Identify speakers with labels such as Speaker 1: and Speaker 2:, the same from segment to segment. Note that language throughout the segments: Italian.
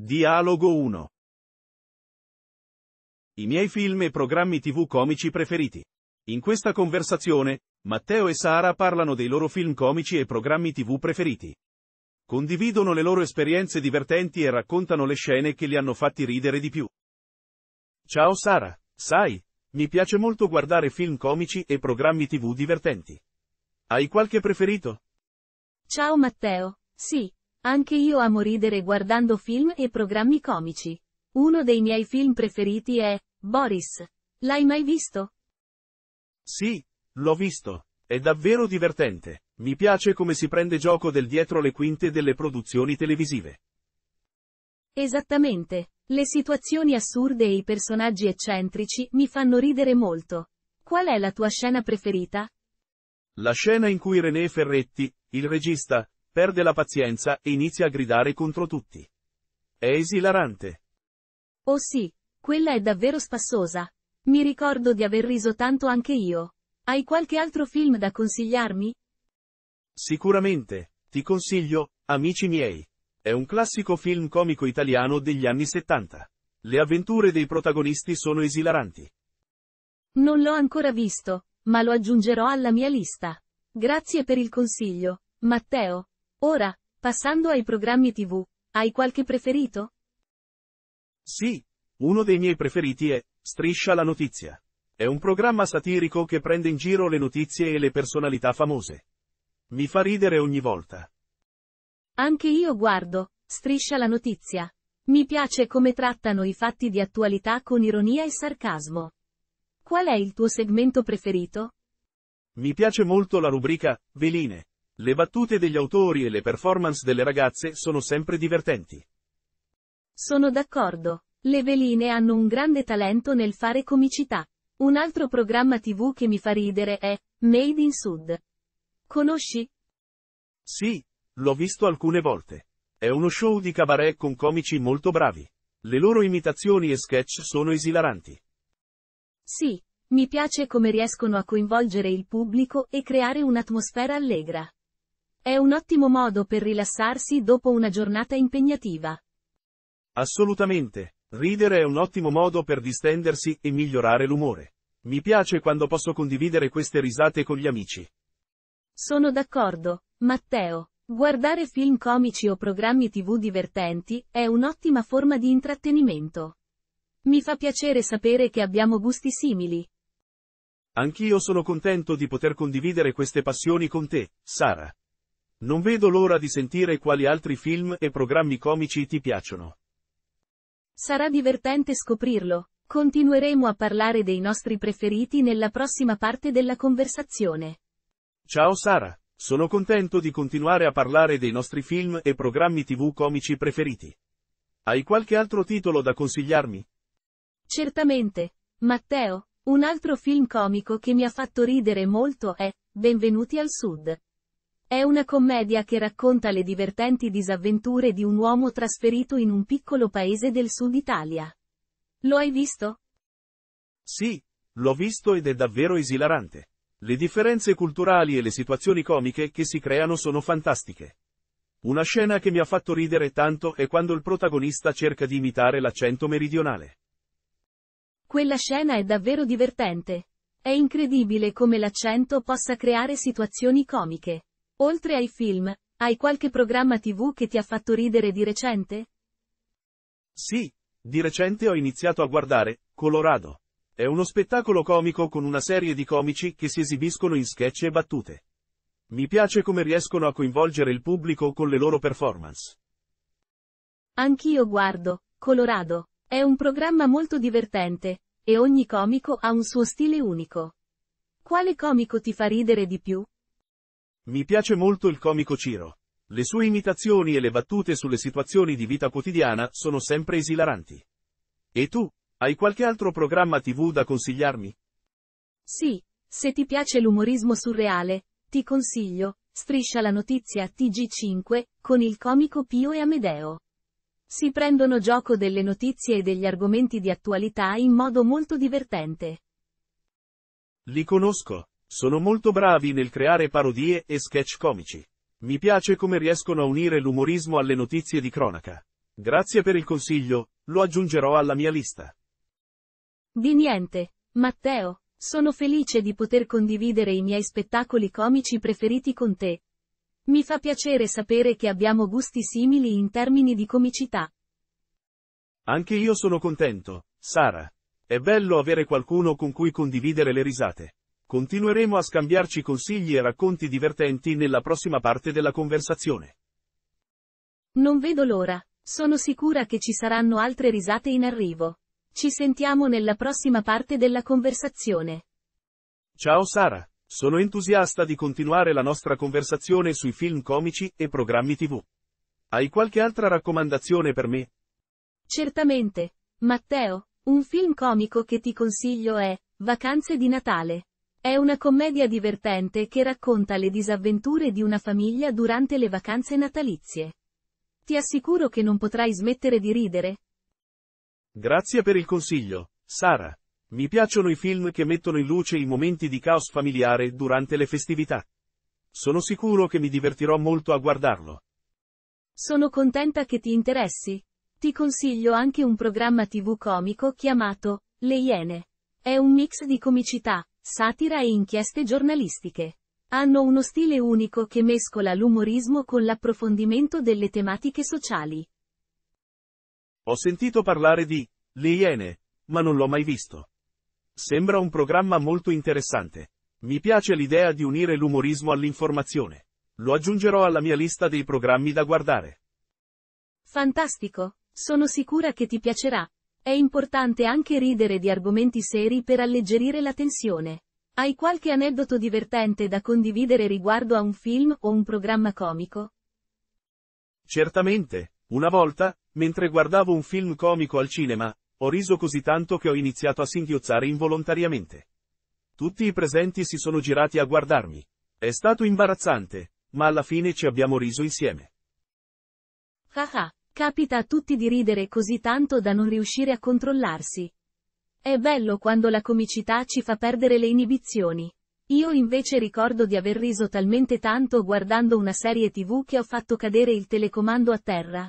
Speaker 1: Dialogo 1 I miei film e programmi tv comici preferiti. In questa conversazione, Matteo e Sara parlano dei loro film comici e programmi tv preferiti. Condividono le loro esperienze divertenti e raccontano le scene che li hanno fatti ridere di più. Ciao Sara, sai, mi piace molto guardare film comici e programmi tv divertenti. Hai qualche preferito?
Speaker 2: Ciao Matteo, sì, anche io amo ridere guardando film e programmi comici. Uno dei miei film preferiti è Boris. L'hai mai
Speaker 1: visto? Sì, l'ho visto. È davvero divertente. Mi piace come si prende gioco del dietro le quinte delle produzioni televisive.
Speaker 2: Esattamente. Le situazioni assurde e i personaggi eccentrici mi fanno ridere molto. Qual è la tua scena preferita?
Speaker 1: La scena in cui René Ferretti, il regista, perde la pazienza e inizia a gridare contro tutti. È esilarante.
Speaker 2: Oh sì, quella è davvero spassosa. Mi ricordo di aver riso tanto anche io. Hai qualche altro film da consigliarmi?
Speaker 1: Sicuramente, ti consiglio, amici miei. È un classico film comico italiano degli anni 70. Le avventure dei protagonisti sono esilaranti.
Speaker 2: Non l'ho ancora visto, ma lo aggiungerò alla mia lista. Grazie per il consiglio, Matteo. Ora, passando ai programmi TV, hai qualche preferito?
Speaker 1: Sì, uno dei miei preferiti è Striscia la notizia. È un programma satirico che prende in giro le notizie e le personalità famose. Mi fa ridere ogni volta.
Speaker 2: Anche io guardo, Striscia la notizia. Mi piace come trattano i fatti di attualità con ironia e sarcasmo. Qual è il tuo segmento preferito?
Speaker 1: Mi piace molto la rubrica Veline, le battute degli autori e le performance delle ragazze sono sempre divertenti.
Speaker 2: Sono d'accordo. Le veline hanno un grande talento nel fare comicità. Un altro programma tv che mi fa ridere è Made in Sud. Conosci?
Speaker 1: Sì, l'ho visto alcune volte. È uno show di cabaret con comici molto bravi. Le loro imitazioni e sketch sono esilaranti.
Speaker 2: Sì, mi piace come riescono a coinvolgere il pubblico e creare un'atmosfera allegra. È un ottimo modo per rilassarsi dopo una giornata impegnativa.
Speaker 1: Assolutamente. Ridere è un ottimo modo per distendersi e migliorare l'umore. Mi piace quando posso condividere queste risate con gli amici.
Speaker 2: Sono d'accordo, Matteo. Guardare film comici o programmi tv divertenti è un'ottima forma di intrattenimento. Mi fa piacere sapere che abbiamo gusti simili.
Speaker 1: Anch'io sono contento di poter condividere queste passioni con te, Sara. Non vedo l'ora di sentire quali altri film e programmi comici ti piacciono.
Speaker 2: Sarà divertente scoprirlo. Continueremo a parlare dei nostri preferiti nella prossima parte della conversazione.
Speaker 1: Ciao Sara, sono contento di continuare a parlare dei nostri film e programmi tv comici preferiti. Hai qualche altro titolo da consigliarmi?
Speaker 2: Certamente, Matteo, un altro film comico che mi ha fatto ridere molto è Benvenuti al Sud. È una commedia che racconta le divertenti disavventure di un uomo trasferito in un piccolo paese del sud Italia. Lo hai visto?
Speaker 1: Sì, l'ho visto ed è davvero esilarante. Le differenze culturali e le situazioni comiche che si creano sono fantastiche. Una scena che mi ha fatto ridere tanto è quando il protagonista cerca di imitare l'accento meridionale.
Speaker 2: Quella scena è davvero divertente. È incredibile come l'accento possa creare situazioni comiche. Oltre ai film, hai qualche programma tv che ti ha fatto ridere di recente?
Speaker 1: Sì, di recente ho iniziato a guardare Colorado. È uno spettacolo comico con una serie di comici che si esibiscono in sketch e battute. Mi piace come riescono a coinvolgere il pubblico con le loro performance.
Speaker 2: Anch'io guardo, Colorado. È un programma molto divertente, e ogni comico ha un suo stile unico. Quale comico ti fa ridere di più?
Speaker 1: Mi piace molto il comico Ciro. Le sue imitazioni e le battute sulle situazioni di vita quotidiana sono sempre esilaranti. E tu, hai qualche altro programma tv da consigliarmi?
Speaker 2: Sì, se ti piace l'umorismo surreale, ti consiglio, Striscia la notizia TG5, con il comico Pio e Amedeo. Si prendono gioco delle notizie e degli argomenti di attualità in modo molto divertente.
Speaker 1: Li conosco. Sono molto bravi nel creare parodie e sketch comici. Mi piace come riescono a unire l'umorismo alle notizie di cronaca. Grazie per il consiglio, lo aggiungerò alla mia lista.
Speaker 2: Di niente, Matteo, sono felice di poter condividere i miei spettacoli comici preferiti con te. Mi fa piacere sapere che abbiamo gusti simili in termini di comicità.
Speaker 1: Anche io sono contento, Sara. È bello avere qualcuno con cui condividere le risate. Continueremo a scambiarci consigli e racconti divertenti nella prossima parte della conversazione.
Speaker 2: Non vedo l'ora. Sono sicura che ci saranno altre risate in arrivo. Ci sentiamo nella prossima parte della conversazione.
Speaker 1: Ciao Sara. Sono entusiasta di continuare la nostra conversazione sui film comici e programmi tv. Hai qualche altra raccomandazione per me?
Speaker 2: Certamente. Matteo, un film comico che ti consiglio è Vacanze di Natale. È una commedia divertente che racconta le disavventure di una famiglia durante le vacanze natalizie. Ti assicuro che non potrai smettere di ridere.
Speaker 1: Grazie per il consiglio, Sara. Mi piacciono i film che mettono in luce i momenti di caos familiare durante le festività. Sono sicuro che mi divertirò molto a guardarlo.
Speaker 2: Sono contenta che ti interessi. Ti consiglio anche un programma tv comico chiamato Le Iene. È un mix di comicità, satira e inchieste giornalistiche. Hanno uno stile unico che mescola l'umorismo con l'approfondimento delle tematiche sociali.
Speaker 1: Ho sentito parlare di Le Iene, ma non l'ho mai visto. Sembra un programma molto interessante. Mi piace l'idea di unire l'umorismo all'informazione. Lo aggiungerò alla mia lista dei programmi da guardare.
Speaker 2: Fantastico, sono sicura che ti piacerà. È importante anche ridere di argomenti seri per alleggerire la tensione. Hai qualche aneddoto divertente da condividere riguardo a un film o un programma comico?
Speaker 1: Certamente. Una volta, mentre guardavo un film comico al cinema, ho riso così tanto che ho iniziato a singhiozzare involontariamente. Tutti i presenti si sono girati a guardarmi. È stato imbarazzante, ma alla fine ci abbiamo riso insieme.
Speaker 2: Haha, Capita a tutti di ridere così tanto da non riuscire a controllarsi. È bello quando la comicità ci fa perdere le inibizioni. Io invece ricordo di aver riso talmente tanto guardando una serie tv che ho fatto cadere il telecomando a terra.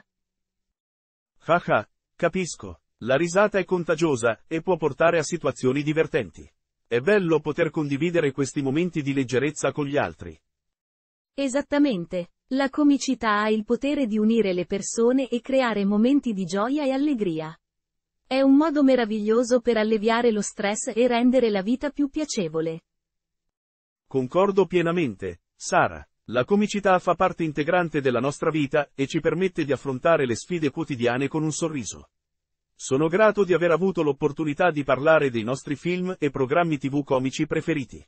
Speaker 1: Haha, capisco. La risata è contagiosa e può portare a situazioni divertenti. È bello poter condividere questi momenti di leggerezza con gli altri.
Speaker 2: Esattamente. La comicità ha il potere di unire le persone e creare momenti di gioia e allegria. È un modo meraviglioso per alleviare lo stress e rendere la vita più piacevole.
Speaker 1: Concordo pienamente, Sara. La comicità fa parte integrante della nostra vita e ci permette di affrontare le sfide quotidiane con un sorriso. Sono grato di aver avuto l'opportunità di parlare dei nostri film e programmi tv comici preferiti.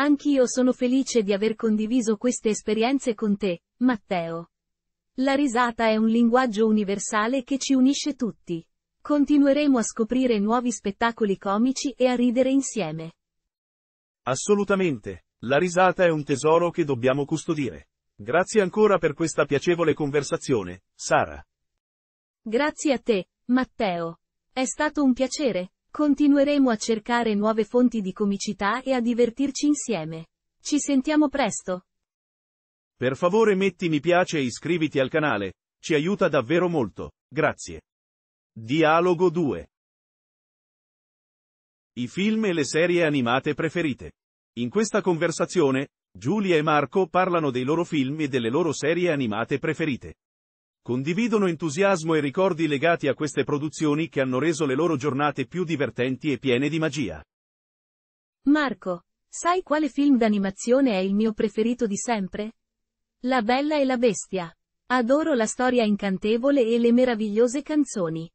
Speaker 2: Anch'io sono felice di aver condiviso queste esperienze con te, Matteo. La risata è un linguaggio universale che ci unisce tutti. Continueremo a scoprire nuovi spettacoli comici e a ridere insieme.
Speaker 1: Assolutamente. La risata è un tesoro che dobbiamo custodire. Grazie ancora per questa piacevole conversazione, Sara.
Speaker 2: Grazie a te, Matteo. È stato un piacere. Continueremo a cercare nuove fonti di comicità e a divertirci insieme. Ci sentiamo presto!
Speaker 1: Per favore metti mi piace e iscriviti al canale, ci aiuta davvero molto, grazie. Dialogo 2 i film e le serie animate preferite. In questa conversazione, Giulia e Marco parlano dei loro film e delle loro serie animate preferite. Condividono entusiasmo e ricordi legati a queste produzioni che hanno reso le loro giornate più divertenti e piene di magia.
Speaker 2: Marco, sai quale film d'animazione è il mio preferito di sempre? La Bella e la Bestia. Adoro la storia incantevole e le meravigliose canzoni.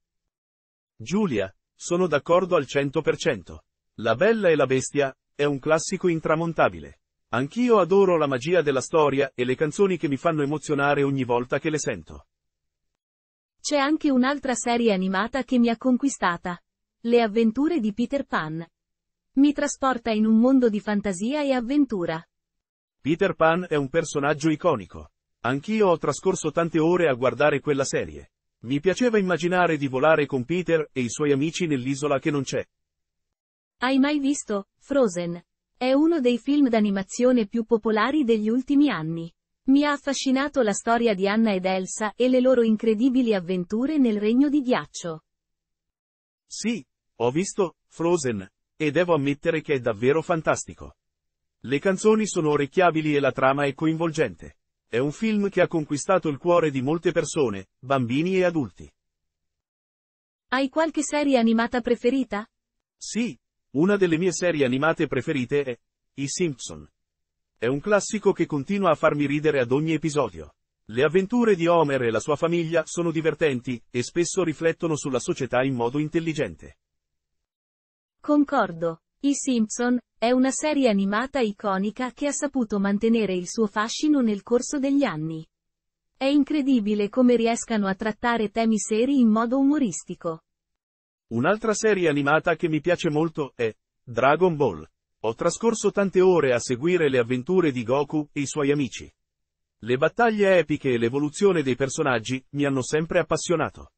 Speaker 1: Giulia, sono d'accordo al 100%. La Bella e la Bestia è un classico intramontabile. Anch'io adoro la magia della storia e le canzoni che mi fanno emozionare ogni volta che le sento.
Speaker 2: C'è anche un'altra serie animata che mi ha conquistata. Le avventure di Peter Pan. Mi trasporta in un mondo di fantasia e avventura.
Speaker 1: Peter Pan è un personaggio iconico. Anch'io ho trascorso tante ore a guardare quella serie. Mi piaceva immaginare di volare con Peter e i suoi amici nell'isola che non c'è. Hai
Speaker 2: mai visto Frozen? È uno dei film d'animazione più popolari degli ultimi anni. Mi ha affascinato la storia di Anna ed Elsa e le loro incredibili avventure nel regno di ghiaccio.
Speaker 1: Sì, ho visto Frozen, e devo ammettere che è davvero fantastico. Le canzoni sono orecchiabili e la trama è coinvolgente. È un film che ha conquistato il cuore di molte persone, bambini e adulti.
Speaker 2: Hai qualche serie animata preferita?
Speaker 1: Sì, una delle mie serie animate preferite è I Simpson. È un classico che continua a farmi ridere ad ogni episodio. Le avventure di Homer e la sua famiglia sono divertenti, e spesso riflettono sulla società in modo intelligente.
Speaker 2: Concordo. I Simpson, è una serie animata iconica che ha saputo mantenere il suo fascino nel corso degli anni. È incredibile come riescano a trattare temi seri in modo umoristico.
Speaker 1: Un'altra serie animata che mi piace molto è Dragon Ball. Ho trascorso tante ore a seguire le avventure di Goku e i suoi amici. Le battaglie epiche e l'evoluzione dei personaggi mi hanno sempre appassionato.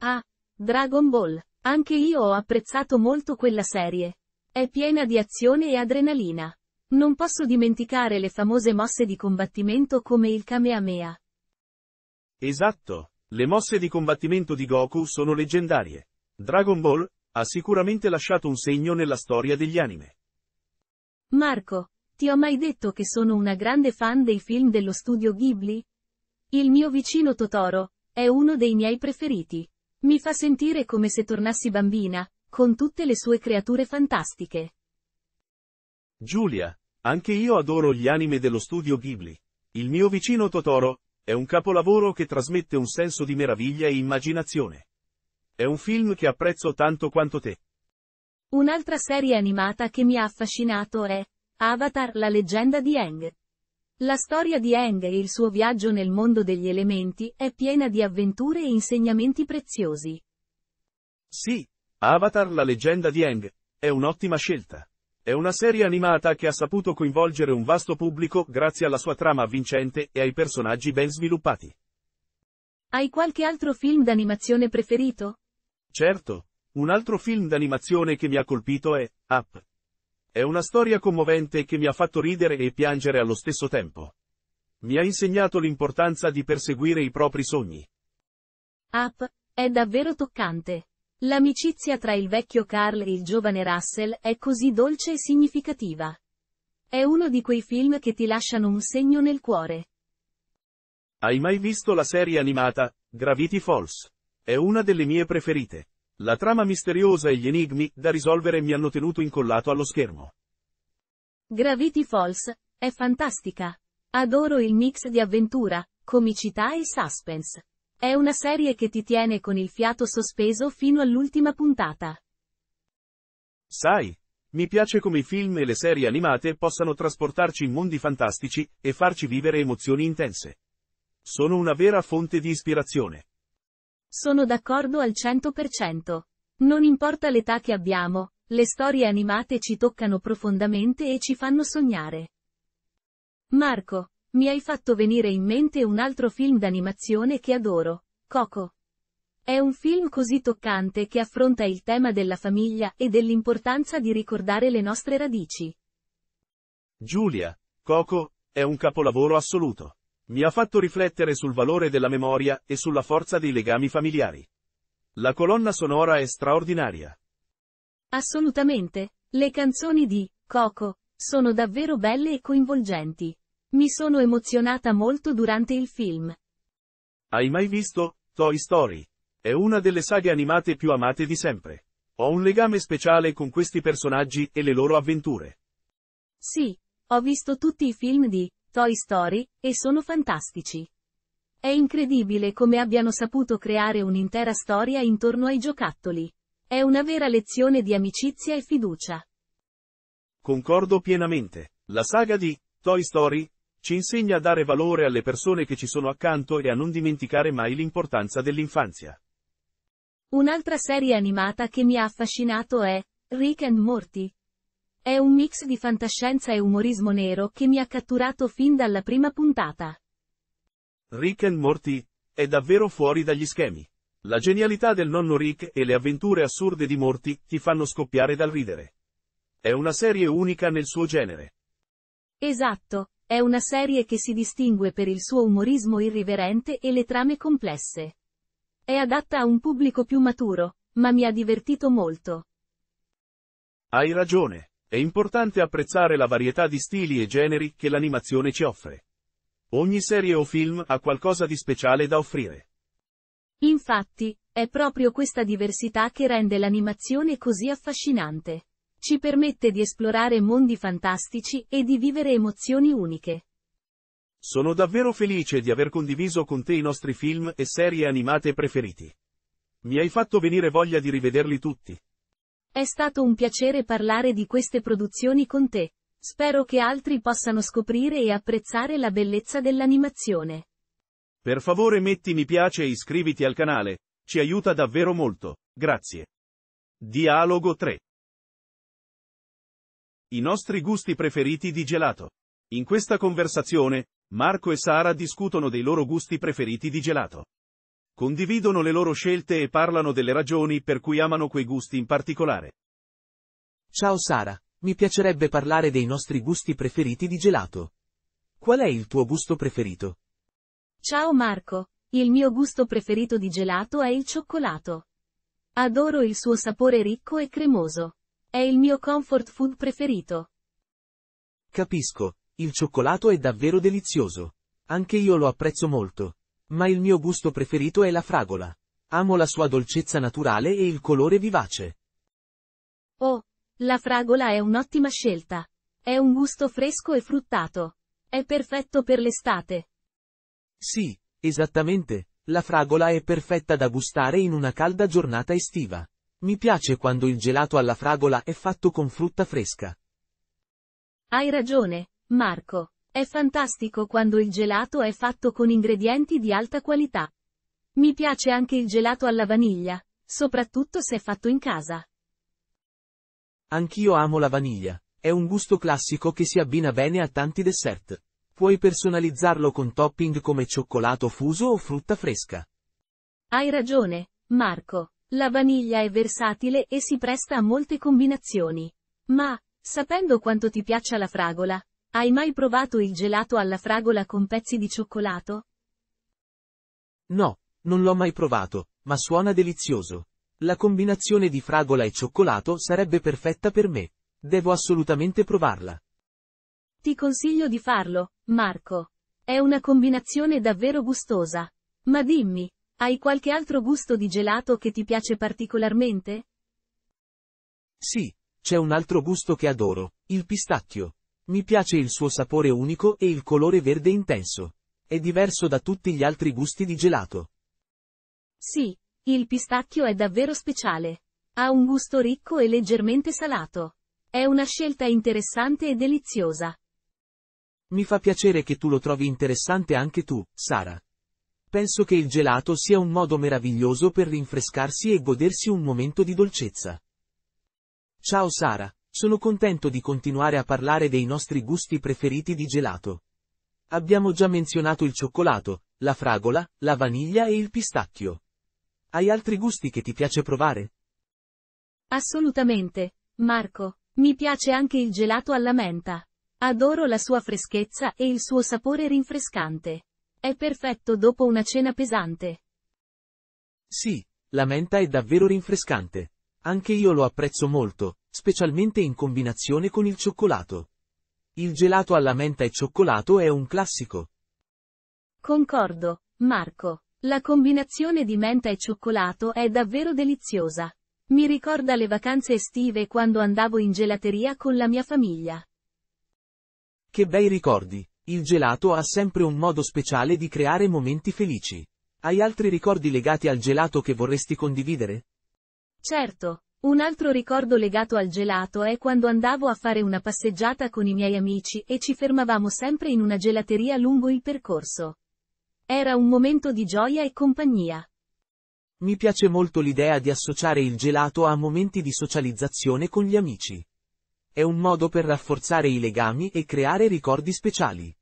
Speaker 2: Ah, Dragon Ball. Anche io ho apprezzato molto quella serie. È piena di azione e adrenalina. Non posso dimenticare le famose mosse di combattimento come il Kamehameha.
Speaker 1: Esatto, le mosse di combattimento di Goku sono leggendarie. Dragon Ball ha sicuramente lasciato un segno nella storia degli anime.
Speaker 2: Marco, ti ho mai detto che sono una grande fan dei film dello studio Ghibli? Il mio vicino Totoro, è uno dei miei preferiti. Mi fa sentire come se tornassi bambina, con tutte le sue creature fantastiche.
Speaker 1: Giulia, anche io adoro gli anime dello studio Ghibli. Il mio vicino Totoro, è un capolavoro che trasmette un senso di meraviglia e immaginazione. È un film che apprezzo tanto quanto te.
Speaker 2: Un'altra serie animata che mi ha affascinato è Avatar la leggenda di Aang. La storia di Aang e il suo viaggio nel mondo degli elementi è piena di avventure e insegnamenti preziosi.
Speaker 1: Sì, Avatar la leggenda di Aang è un'ottima scelta. È una serie animata che ha saputo coinvolgere un vasto pubblico grazie alla sua trama avvincente e ai personaggi ben sviluppati.
Speaker 2: Hai qualche altro film d'animazione preferito?
Speaker 1: Certo, un altro film d'animazione che mi ha colpito è Up. È una storia commovente che mi ha fatto ridere e piangere allo stesso tempo. Mi ha insegnato l'importanza di perseguire i propri sogni.
Speaker 2: Up è davvero toccante. L'amicizia tra il vecchio Carl e il giovane Russell è così dolce e significativa. È uno di quei film che ti lasciano un segno nel cuore.
Speaker 1: Hai mai visto la serie animata, Gravity Falls? È una delle mie preferite. La trama misteriosa e gli enigmi da risolvere mi hanno tenuto incollato allo schermo.
Speaker 2: Gravity Falls è fantastica. Adoro il mix di avventura, comicità e suspense. È una serie che ti tiene con il fiato sospeso fino all'ultima puntata.
Speaker 1: Sai, mi piace come i film e le serie animate possano trasportarci in mondi fantastici e farci vivere emozioni intense. Sono una vera fonte di ispirazione.
Speaker 2: Sono d'accordo al 100%. Non importa l'età che abbiamo, le storie animate ci toccano profondamente e ci fanno sognare. Marco, mi hai fatto venire in mente un altro film d'animazione che adoro, Coco. È un film così toccante che affronta il tema della famiglia e dell'importanza di ricordare le nostre radici.
Speaker 1: Giulia, Coco, è un capolavoro assoluto. Mi ha fatto riflettere sul valore della memoria e sulla forza dei legami familiari. La colonna sonora è straordinaria.
Speaker 2: Assolutamente, le canzoni di Coco sono davvero belle e coinvolgenti. Mi sono emozionata molto durante il film.
Speaker 1: Hai mai visto Toy Story? È una delle saghe animate più amate di sempre. Ho un legame speciale con questi personaggi e le loro avventure.
Speaker 2: Sì, ho visto tutti i film di Toy Story, e sono fantastici. È incredibile come abbiano saputo creare un'intera storia intorno ai giocattoli. È una vera lezione di amicizia e fiducia.
Speaker 1: Concordo pienamente. La saga di Toy Story ci insegna a dare valore alle persone che ci sono accanto e a non dimenticare mai l'importanza dell'infanzia.
Speaker 2: Un'altra serie animata che mi ha affascinato è Rick and Morty, è un mix di fantascienza e umorismo nero che mi ha catturato fin dalla prima puntata.
Speaker 1: Rick and Morty è davvero fuori dagli schemi. La genialità del nonno Rick e le avventure assurde di Morty ti fanno scoppiare dal ridere. È una serie unica nel suo genere.
Speaker 2: Esatto, è una serie che si distingue per il suo umorismo irriverente e le trame complesse. È adatta a un pubblico più maturo, ma mi ha divertito molto.
Speaker 1: Hai ragione. È importante apprezzare la varietà di stili e generi che l'animazione ci offre. Ogni serie o film ha qualcosa di speciale da offrire.
Speaker 2: Infatti, è proprio questa diversità che rende l'animazione così affascinante. Ci permette di esplorare mondi fantastici e di vivere emozioni uniche.
Speaker 1: Sono davvero felice di aver condiviso con te i nostri film e serie animate preferiti. Mi hai fatto venire voglia di rivederli tutti.
Speaker 2: È stato un piacere parlare di queste produzioni con te. Spero che altri possano scoprire e apprezzare la bellezza dell'animazione.
Speaker 1: Per favore metti mi piace e iscriviti al canale, ci aiuta davvero molto, grazie. Dialogo 3 I nostri gusti preferiti di gelato. In questa conversazione, Marco e Sara discutono dei loro gusti preferiti di gelato. Condividono le loro scelte e parlano delle ragioni per cui amano quei gusti in particolare. Ciao
Speaker 3: Sara, mi piacerebbe parlare dei nostri gusti preferiti di gelato. Qual è il tuo gusto preferito?
Speaker 2: Ciao Marco, il mio gusto preferito di gelato è il cioccolato. Adoro il suo sapore ricco e cremoso. È il mio comfort food preferito.
Speaker 3: Capisco, il cioccolato è davvero delizioso. Anche io lo apprezzo molto. Ma il mio gusto preferito è la fragola. Amo la sua dolcezza naturale e il colore vivace.
Speaker 2: Oh, la fragola è un'ottima scelta. È un gusto fresco e fruttato. È perfetto per l'estate.
Speaker 3: Sì, esattamente. La fragola è perfetta da gustare in una calda giornata estiva. Mi piace quando il gelato alla fragola è fatto con frutta fresca.
Speaker 2: Hai ragione, Marco. È fantastico quando il gelato è fatto con ingredienti di alta qualità. Mi piace anche il gelato alla vaniglia, soprattutto se è fatto in casa.
Speaker 3: Anch'io amo la vaniglia. È un gusto classico che si abbina bene a tanti dessert. Puoi personalizzarlo con topping come cioccolato fuso o frutta fresca.
Speaker 2: Hai ragione, Marco. La vaniglia è versatile e si presta a molte combinazioni. Ma, sapendo quanto ti piaccia la fragola, hai mai provato il gelato alla fragola con pezzi di cioccolato?
Speaker 3: No, non l'ho mai provato, ma suona delizioso. La combinazione di fragola e cioccolato sarebbe perfetta per me. Devo assolutamente provarla.
Speaker 2: Ti consiglio di farlo, Marco. È una combinazione davvero gustosa. Ma dimmi, hai qualche altro gusto di gelato che ti piace particolarmente?
Speaker 3: Sì, c'è un altro gusto che adoro, il pistacchio. Mi piace il suo sapore unico e il colore verde intenso. È diverso da tutti gli altri gusti di gelato.
Speaker 2: Sì, il pistacchio è davvero speciale. Ha un gusto ricco e leggermente salato. È una scelta interessante e deliziosa.
Speaker 3: Mi fa piacere che tu lo trovi interessante anche tu, Sara. Penso che il gelato sia un modo meraviglioso per rinfrescarsi e godersi un momento di dolcezza. Ciao Sara. Sono contento di continuare a parlare dei nostri gusti preferiti di gelato. Abbiamo già menzionato il cioccolato, la fragola, la vaniglia e il pistacchio. Hai altri gusti che ti piace provare?
Speaker 2: Assolutamente, Marco. Mi piace anche il gelato alla menta. Adoro la sua freschezza e il suo sapore rinfrescante. È perfetto dopo una cena pesante.
Speaker 3: Sì, la menta è davvero rinfrescante. Anche io lo apprezzo molto, specialmente in combinazione con il cioccolato. Il gelato alla menta e cioccolato è un classico.
Speaker 2: Concordo, Marco. La combinazione di menta e cioccolato è davvero deliziosa. Mi ricorda le vacanze estive quando andavo in gelateria con la mia famiglia.
Speaker 3: Che bei ricordi. Il gelato ha sempre un modo speciale di creare momenti felici. Hai altri ricordi legati al gelato che vorresti condividere?
Speaker 2: Certo, un altro ricordo legato al gelato è quando andavo a fare una passeggiata con i miei amici e ci fermavamo sempre in una gelateria lungo il percorso. Era un momento di gioia e compagnia.
Speaker 3: Mi piace molto l'idea di associare il gelato a momenti di socializzazione con gli amici. È un modo per rafforzare i legami e creare ricordi speciali.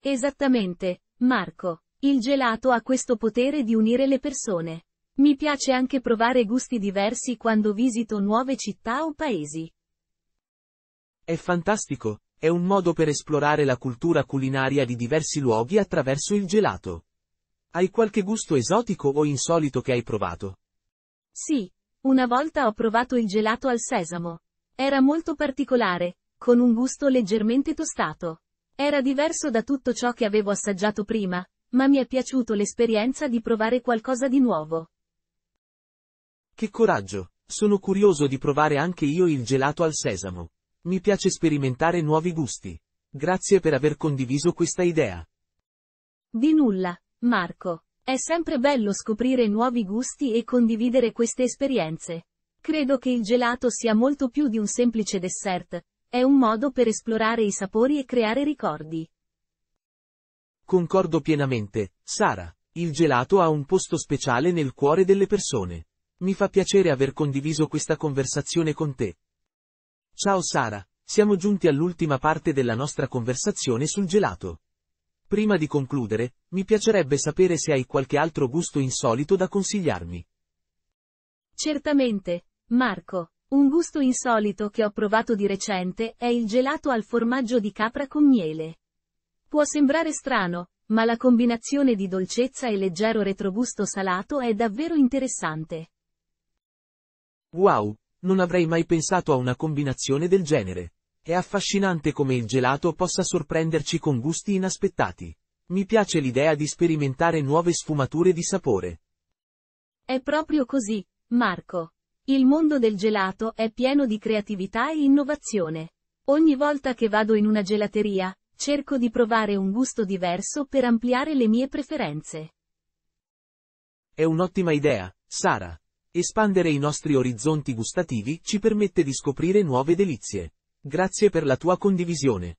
Speaker 2: Esattamente, Marco. Il gelato ha questo potere di unire le persone. Mi piace anche provare gusti diversi quando visito nuove città o paesi.
Speaker 3: È fantastico, è un modo per esplorare la cultura culinaria di diversi luoghi attraverso il gelato. Hai qualche gusto esotico o insolito che hai provato?
Speaker 2: Sì, una volta ho provato il gelato al sesamo. Era molto particolare, con un gusto leggermente tostato. Era diverso da tutto ciò che avevo assaggiato prima, ma mi è piaciuto l'esperienza di provare qualcosa di nuovo.
Speaker 3: Che coraggio! Sono curioso di provare anche io il gelato al sesamo. Mi piace sperimentare nuovi gusti. Grazie per aver condiviso questa idea.
Speaker 2: Di nulla, Marco. È sempre bello scoprire nuovi gusti e condividere queste esperienze. Credo che il gelato sia molto più di un semplice dessert, è un modo per esplorare i sapori e creare ricordi.
Speaker 3: Concordo pienamente, Sara. Il gelato ha un posto speciale nel cuore delle persone. Mi fa piacere aver condiviso questa conversazione con te. Ciao Sara, siamo giunti all'ultima parte della nostra conversazione sul gelato. Prima di concludere, mi piacerebbe sapere se hai qualche altro gusto insolito da consigliarmi.
Speaker 2: Certamente, Marco. Un gusto insolito che ho provato di recente è il gelato al formaggio di capra con miele. Può sembrare strano, ma la combinazione di dolcezza e leggero retrogusto salato è davvero interessante.
Speaker 3: Wow! Non avrei mai pensato a una combinazione del genere. È affascinante come il gelato possa sorprenderci con gusti inaspettati. Mi piace l'idea di sperimentare nuove sfumature di sapore.
Speaker 2: È proprio così, Marco. Il mondo del gelato è pieno di creatività e innovazione. Ogni volta che vado in una gelateria, cerco di provare un gusto diverso per ampliare le mie preferenze.
Speaker 3: È un'ottima idea, Sara. Espandere i nostri orizzonti gustativi ci permette di scoprire nuove delizie. Grazie per la tua condivisione.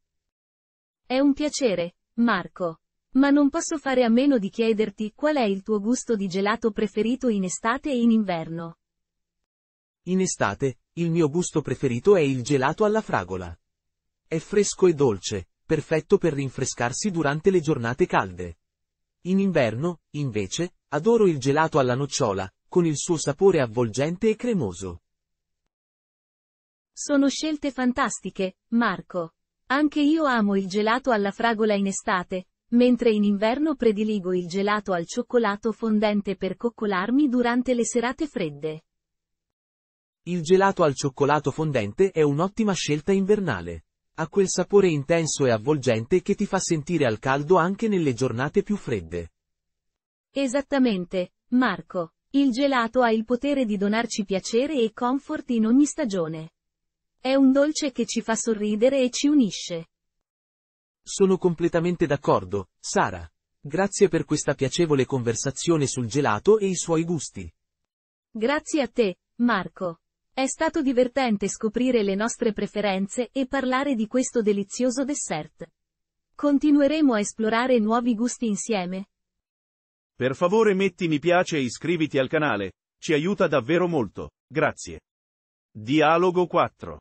Speaker 2: È un piacere, Marco. Ma non posso fare a meno di chiederti qual è il tuo gusto di gelato preferito in estate e in inverno.
Speaker 3: In estate, il mio gusto preferito è il gelato alla fragola. È fresco e dolce, perfetto per rinfrescarsi durante le giornate calde. In inverno, invece, adoro il gelato alla nocciola, con il suo sapore avvolgente e cremoso.
Speaker 2: Sono scelte fantastiche, Marco. Anche io amo il gelato alla fragola in estate, mentre in inverno prediligo il gelato al cioccolato fondente per coccolarmi durante le serate fredde.
Speaker 3: Il gelato al cioccolato fondente è un'ottima scelta invernale. Ha quel sapore intenso e avvolgente che ti fa sentire al caldo anche nelle giornate più fredde.
Speaker 2: Esattamente, Marco. Il gelato ha il potere di donarci piacere e comfort in ogni stagione. È un dolce che ci fa sorridere e ci unisce.
Speaker 3: Sono completamente d'accordo, Sara. Grazie per questa piacevole conversazione sul gelato e i suoi gusti.
Speaker 2: Grazie a te, Marco. È stato divertente scoprire le nostre preferenze e parlare di questo delizioso dessert. Continueremo a esplorare nuovi gusti insieme.
Speaker 1: Per favore metti mi piace e iscriviti al canale, ci aiuta davvero molto, grazie. Dialogo 4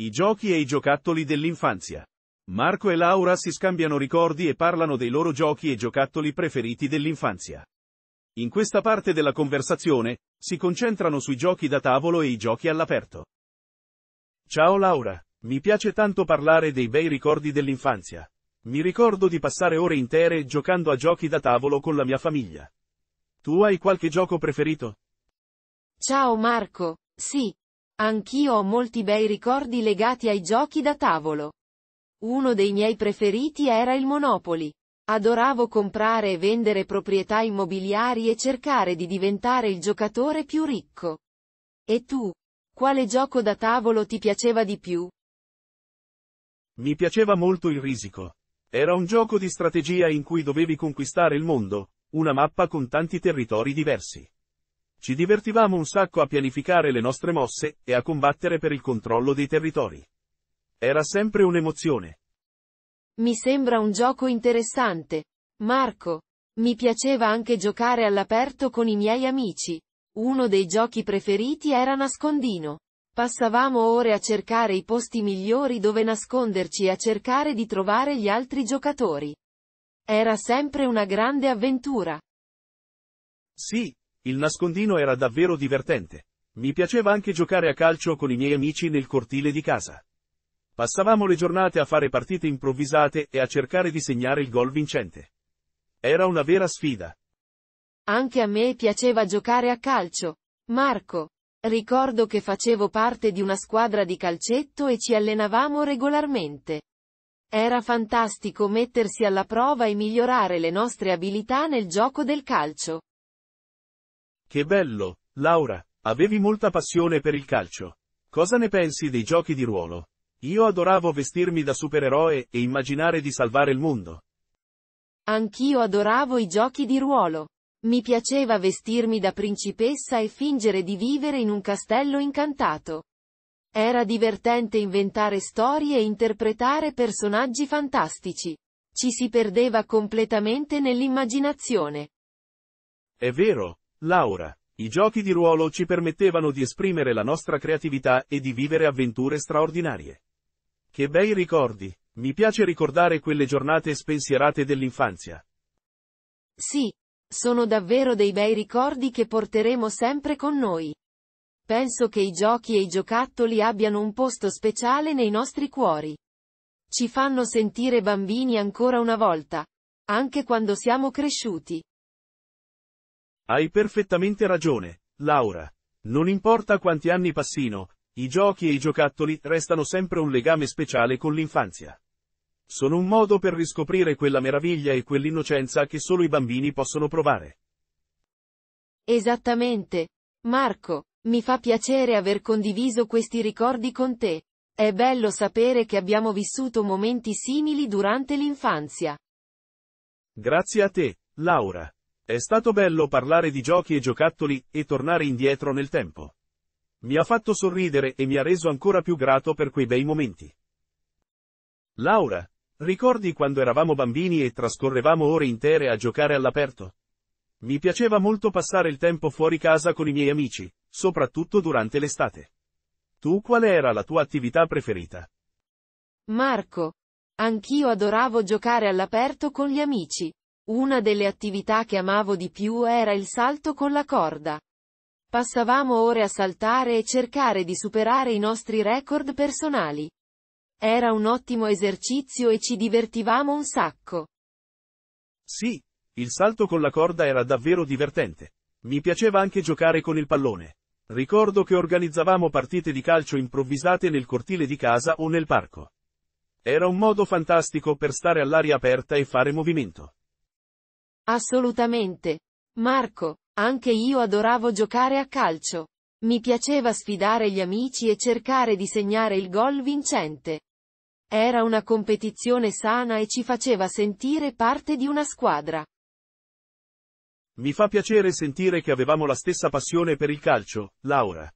Speaker 1: I giochi e i giocattoli dell'infanzia. Marco e Laura si scambiano ricordi e parlano dei loro giochi e giocattoli preferiti dell'infanzia. In questa parte della conversazione, si concentrano sui giochi da tavolo e i giochi all'aperto. Ciao Laura, mi piace tanto parlare dei bei ricordi dell'infanzia. Mi ricordo di passare ore intere giocando a giochi da tavolo con la mia famiglia. Tu hai qualche gioco preferito?
Speaker 4: Ciao Marco, sì. Anch'io ho molti bei ricordi legati ai giochi da tavolo. Uno dei miei preferiti era il Monopoli. Adoravo comprare e vendere proprietà immobiliari e cercare di diventare il giocatore più ricco. E tu? Quale gioco da tavolo ti piaceva di più?
Speaker 1: Mi piaceva molto il risico. Era un gioco di strategia in cui dovevi conquistare il mondo, una mappa con tanti territori diversi. Ci divertivamo un sacco a pianificare le nostre mosse e a combattere per il controllo dei territori. Era sempre un'emozione. Mi
Speaker 4: sembra un gioco interessante. Marco, mi piaceva anche giocare all'aperto con i miei amici. Uno dei giochi preferiti era Nascondino. Passavamo ore a cercare i posti migliori dove nasconderci e a cercare di trovare gli altri giocatori. Era sempre una grande avventura.
Speaker 1: Sì, il nascondino era davvero divertente. Mi piaceva anche giocare a calcio con i miei amici nel cortile di casa. Passavamo le giornate a fare partite improvvisate e a cercare di segnare il gol vincente. Era una vera sfida.
Speaker 4: Anche a me piaceva giocare a calcio. Marco. Ricordo che facevo parte di una squadra di calcetto e ci allenavamo regolarmente. Era fantastico mettersi alla prova e migliorare le nostre abilità nel gioco del calcio.
Speaker 1: Che bello, Laura, avevi molta passione per il calcio. Cosa ne pensi dei giochi di ruolo? Io adoravo vestirmi da supereroe e immaginare di salvare il mondo.
Speaker 4: Anch'io adoravo i giochi di ruolo. Mi piaceva vestirmi da principessa e fingere di vivere in un castello incantato. Era divertente inventare storie e interpretare personaggi fantastici. Ci si perdeva completamente nell'immaginazione.
Speaker 1: È vero, Laura. I giochi di ruolo ci permettevano di esprimere la nostra creatività e di vivere avventure straordinarie. Che bei ricordi. Mi piace ricordare quelle giornate spensierate dell'infanzia.
Speaker 4: Sì, sono davvero dei bei ricordi che porteremo sempre con noi. Penso che i giochi e i giocattoli abbiano un posto speciale nei nostri cuori. Ci fanno sentire bambini ancora una volta. Anche quando siamo cresciuti.
Speaker 1: Hai perfettamente ragione, Laura. Non importa quanti anni passino, i giochi e i giocattoli restano sempre un legame speciale con l'infanzia. Sono un modo per riscoprire quella meraviglia e quell'innocenza che solo i bambini possono provare.
Speaker 4: Esattamente. Marco, mi fa piacere aver condiviso questi ricordi con te. È bello sapere che abbiamo vissuto momenti simili durante l'infanzia.
Speaker 1: Grazie a te, Laura. È stato bello parlare di giochi e giocattoli e tornare indietro nel tempo. Mi ha fatto sorridere e mi ha reso ancora più grato per quei bei momenti. Laura, Ricordi quando eravamo bambini e trascorrevamo ore intere a giocare all'aperto? Mi piaceva molto passare il tempo fuori casa con i miei amici, soprattutto durante l'estate. Tu qual era la tua attività preferita?
Speaker 4: Marco. Anch'io adoravo giocare all'aperto con gli amici. Una delle attività che amavo di più era il salto con la corda. Passavamo ore a saltare e cercare di superare i nostri record personali. Era un ottimo esercizio e ci divertivamo un sacco.
Speaker 1: Sì, il salto con la corda era davvero divertente. Mi piaceva anche giocare con il pallone. Ricordo che organizzavamo partite di calcio improvvisate nel cortile di casa o nel parco. Era un modo fantastico per stare all'aria aperta e fare movimento.
Speaker 4: Assolutamente. Marco, anche io adoravo giocare a calcio. Mi piaceva sfidare gli amici e cercare di segnare il gol vincente. Era una competizione sana e ci faceva sentire parte di una squadra.
Speaker 1: Mi fa piacere sentire che avevamo la stessa passione per il calcio, Laura.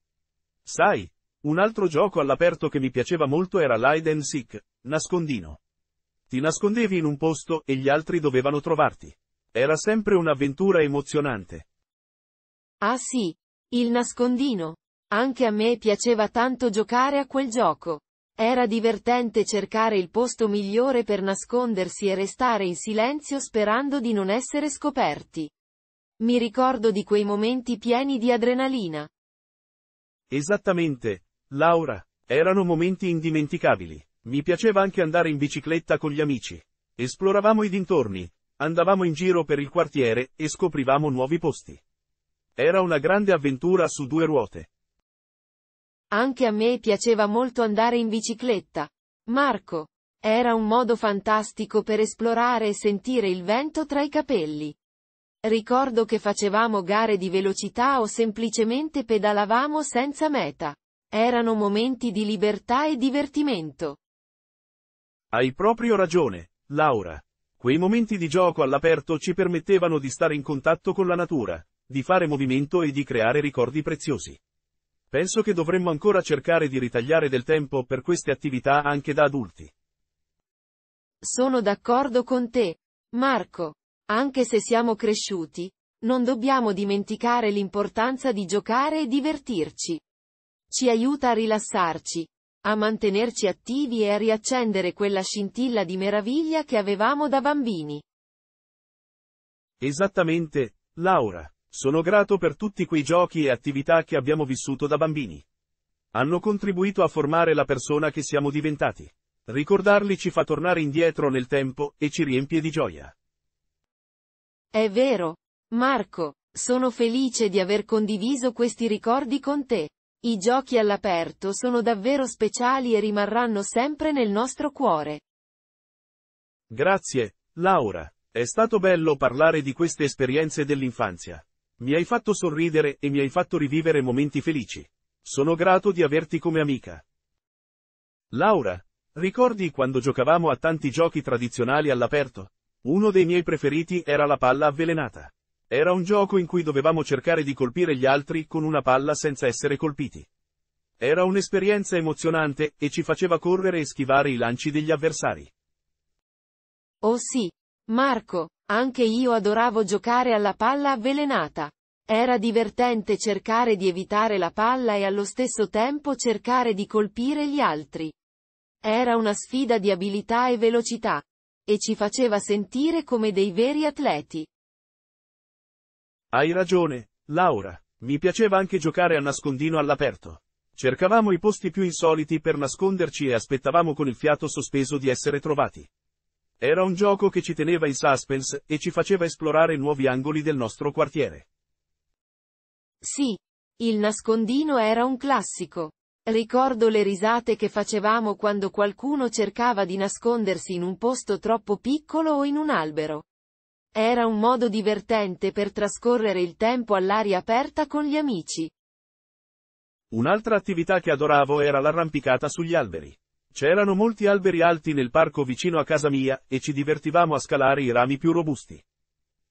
Speaker 1: Sai, un altro gioco all'aperto che mi piaceva molto era l'hide and seek, nascondino. Ti nascondevi in un posto e gli altri dovevano trovarti. Era sempre un'avventura emozionante.
Speaker 4: Ah sì, il nascondino. Anche a me piaceva tanto giocare a quel gioco. Era divertente cercare il posto migliore per nascondersi e restare in silenzio sperando di non essere scoperti. Mi ricordo di quei momenti pieni di adrenalina.
Speaker 1: Esattamente, Laura. Erano momenti indimenticabili. Mi piaceva anche andare in bicicletta con gli amici. Esploravamo i dintorni, andavamo in giro per il quartiere e scoprivamo nuovi posti. Era una grande avventura su due ruote.
Speaker 4: Anche a me piaceva molto andare in bicicletta. Marco. Era un modo fantastico per esplorare e sentire il vento tra i capelli. Ricordo che facevamo gare di velocità o semplicemente pedalavamo senza meta. Erano momenti di libertà e divertimento.
Speaker 1: Hai proprio ragione, Laura. Quei momenti di gioco all'aperto ci permettevano di stare in contatto con la natura, di fare movimento e di creare ricordi preziosi. Penso che dovremmo ancora cercare di ritagliare del tempo per queste attività anche da adulti.
Speaker 4: Sono d'accordo con te, Marco. Anche se siamo cresciuti, non dobbiamo dimenticare l'importanza di giocare e divertirci. Ci aiuta a rilassarci, a mantenerci attivi e a riaccendere quella scintilla di meraviglia che avevamo da bambini.
Speaker 1: Esattamente, Laura. Sono grato per tutti quei giochi e attività che abbiamo vissuto da bambini. Hanno contribuito a formare la persona che siamo diventati. Ricordarli ci fa tornare indietro nel tempo e ci riempie di gioia.
Speaker 4: È vero. Marco, sono felice di aver condiviso questi ricordi con te. I giochi all'aperto sono davvero speciali e rimarranno sempre nel nostro cuore.
Speaker 1: Grazie, Laura. È stato bello parlare di queste esperienze dell'infanzia. Mi hai fatto sorridere e mi hai fatto rivivere momenti felici. Sono grato di averti come amica. Laura, ricordi quando giocavamo a tanti giochi tradizionali all'aperto? Uno dei miei preferiti era la palla avvelenata. Era un gioco in cui dovevamo cercare di colpire gli altri con una palla senza essere colpiti. Era un'esperienza emozionante e ci faceva correre e schivare i lanci degli avversari.
Speaker 4: Oh sì, Marco, anche io adoravo giocare alla palla avvelenata. Era divertente cercare di evitare la palla e allo stesso tempo cercare di colpire gli altri. Era una sfida di abilità e velocità. E ci faceva sentire come dei veri atleti.
Speaker 1: Hai ragione, Laura. Mi piaceva anche giocare a nascondino all'aperto. Cercavamo i posti più insoliti per nasconderci e aspettavamo con il fiato sospeso di essere trovati. Era un gioco che ci teneva in suspense e ci faceva esplorare nuovi angoli del nostro quartiere.
Speaker 4: Sì. Il nascondino era un classico. Ricordo le risate che facevamo quando qualcuno cercava di nascondersi in un posto troppo piccolo o in un albero. Era un modo divertente per trascorrere il tempo all'aria aperta con gli amici.
Speaker 1: Un'altra attività che adoravo era l'arrampicata sugli alberi. C'erano molti alberi alti nel parco vicino a casa mia, e ci divertivamo a scalare i rami più robusti.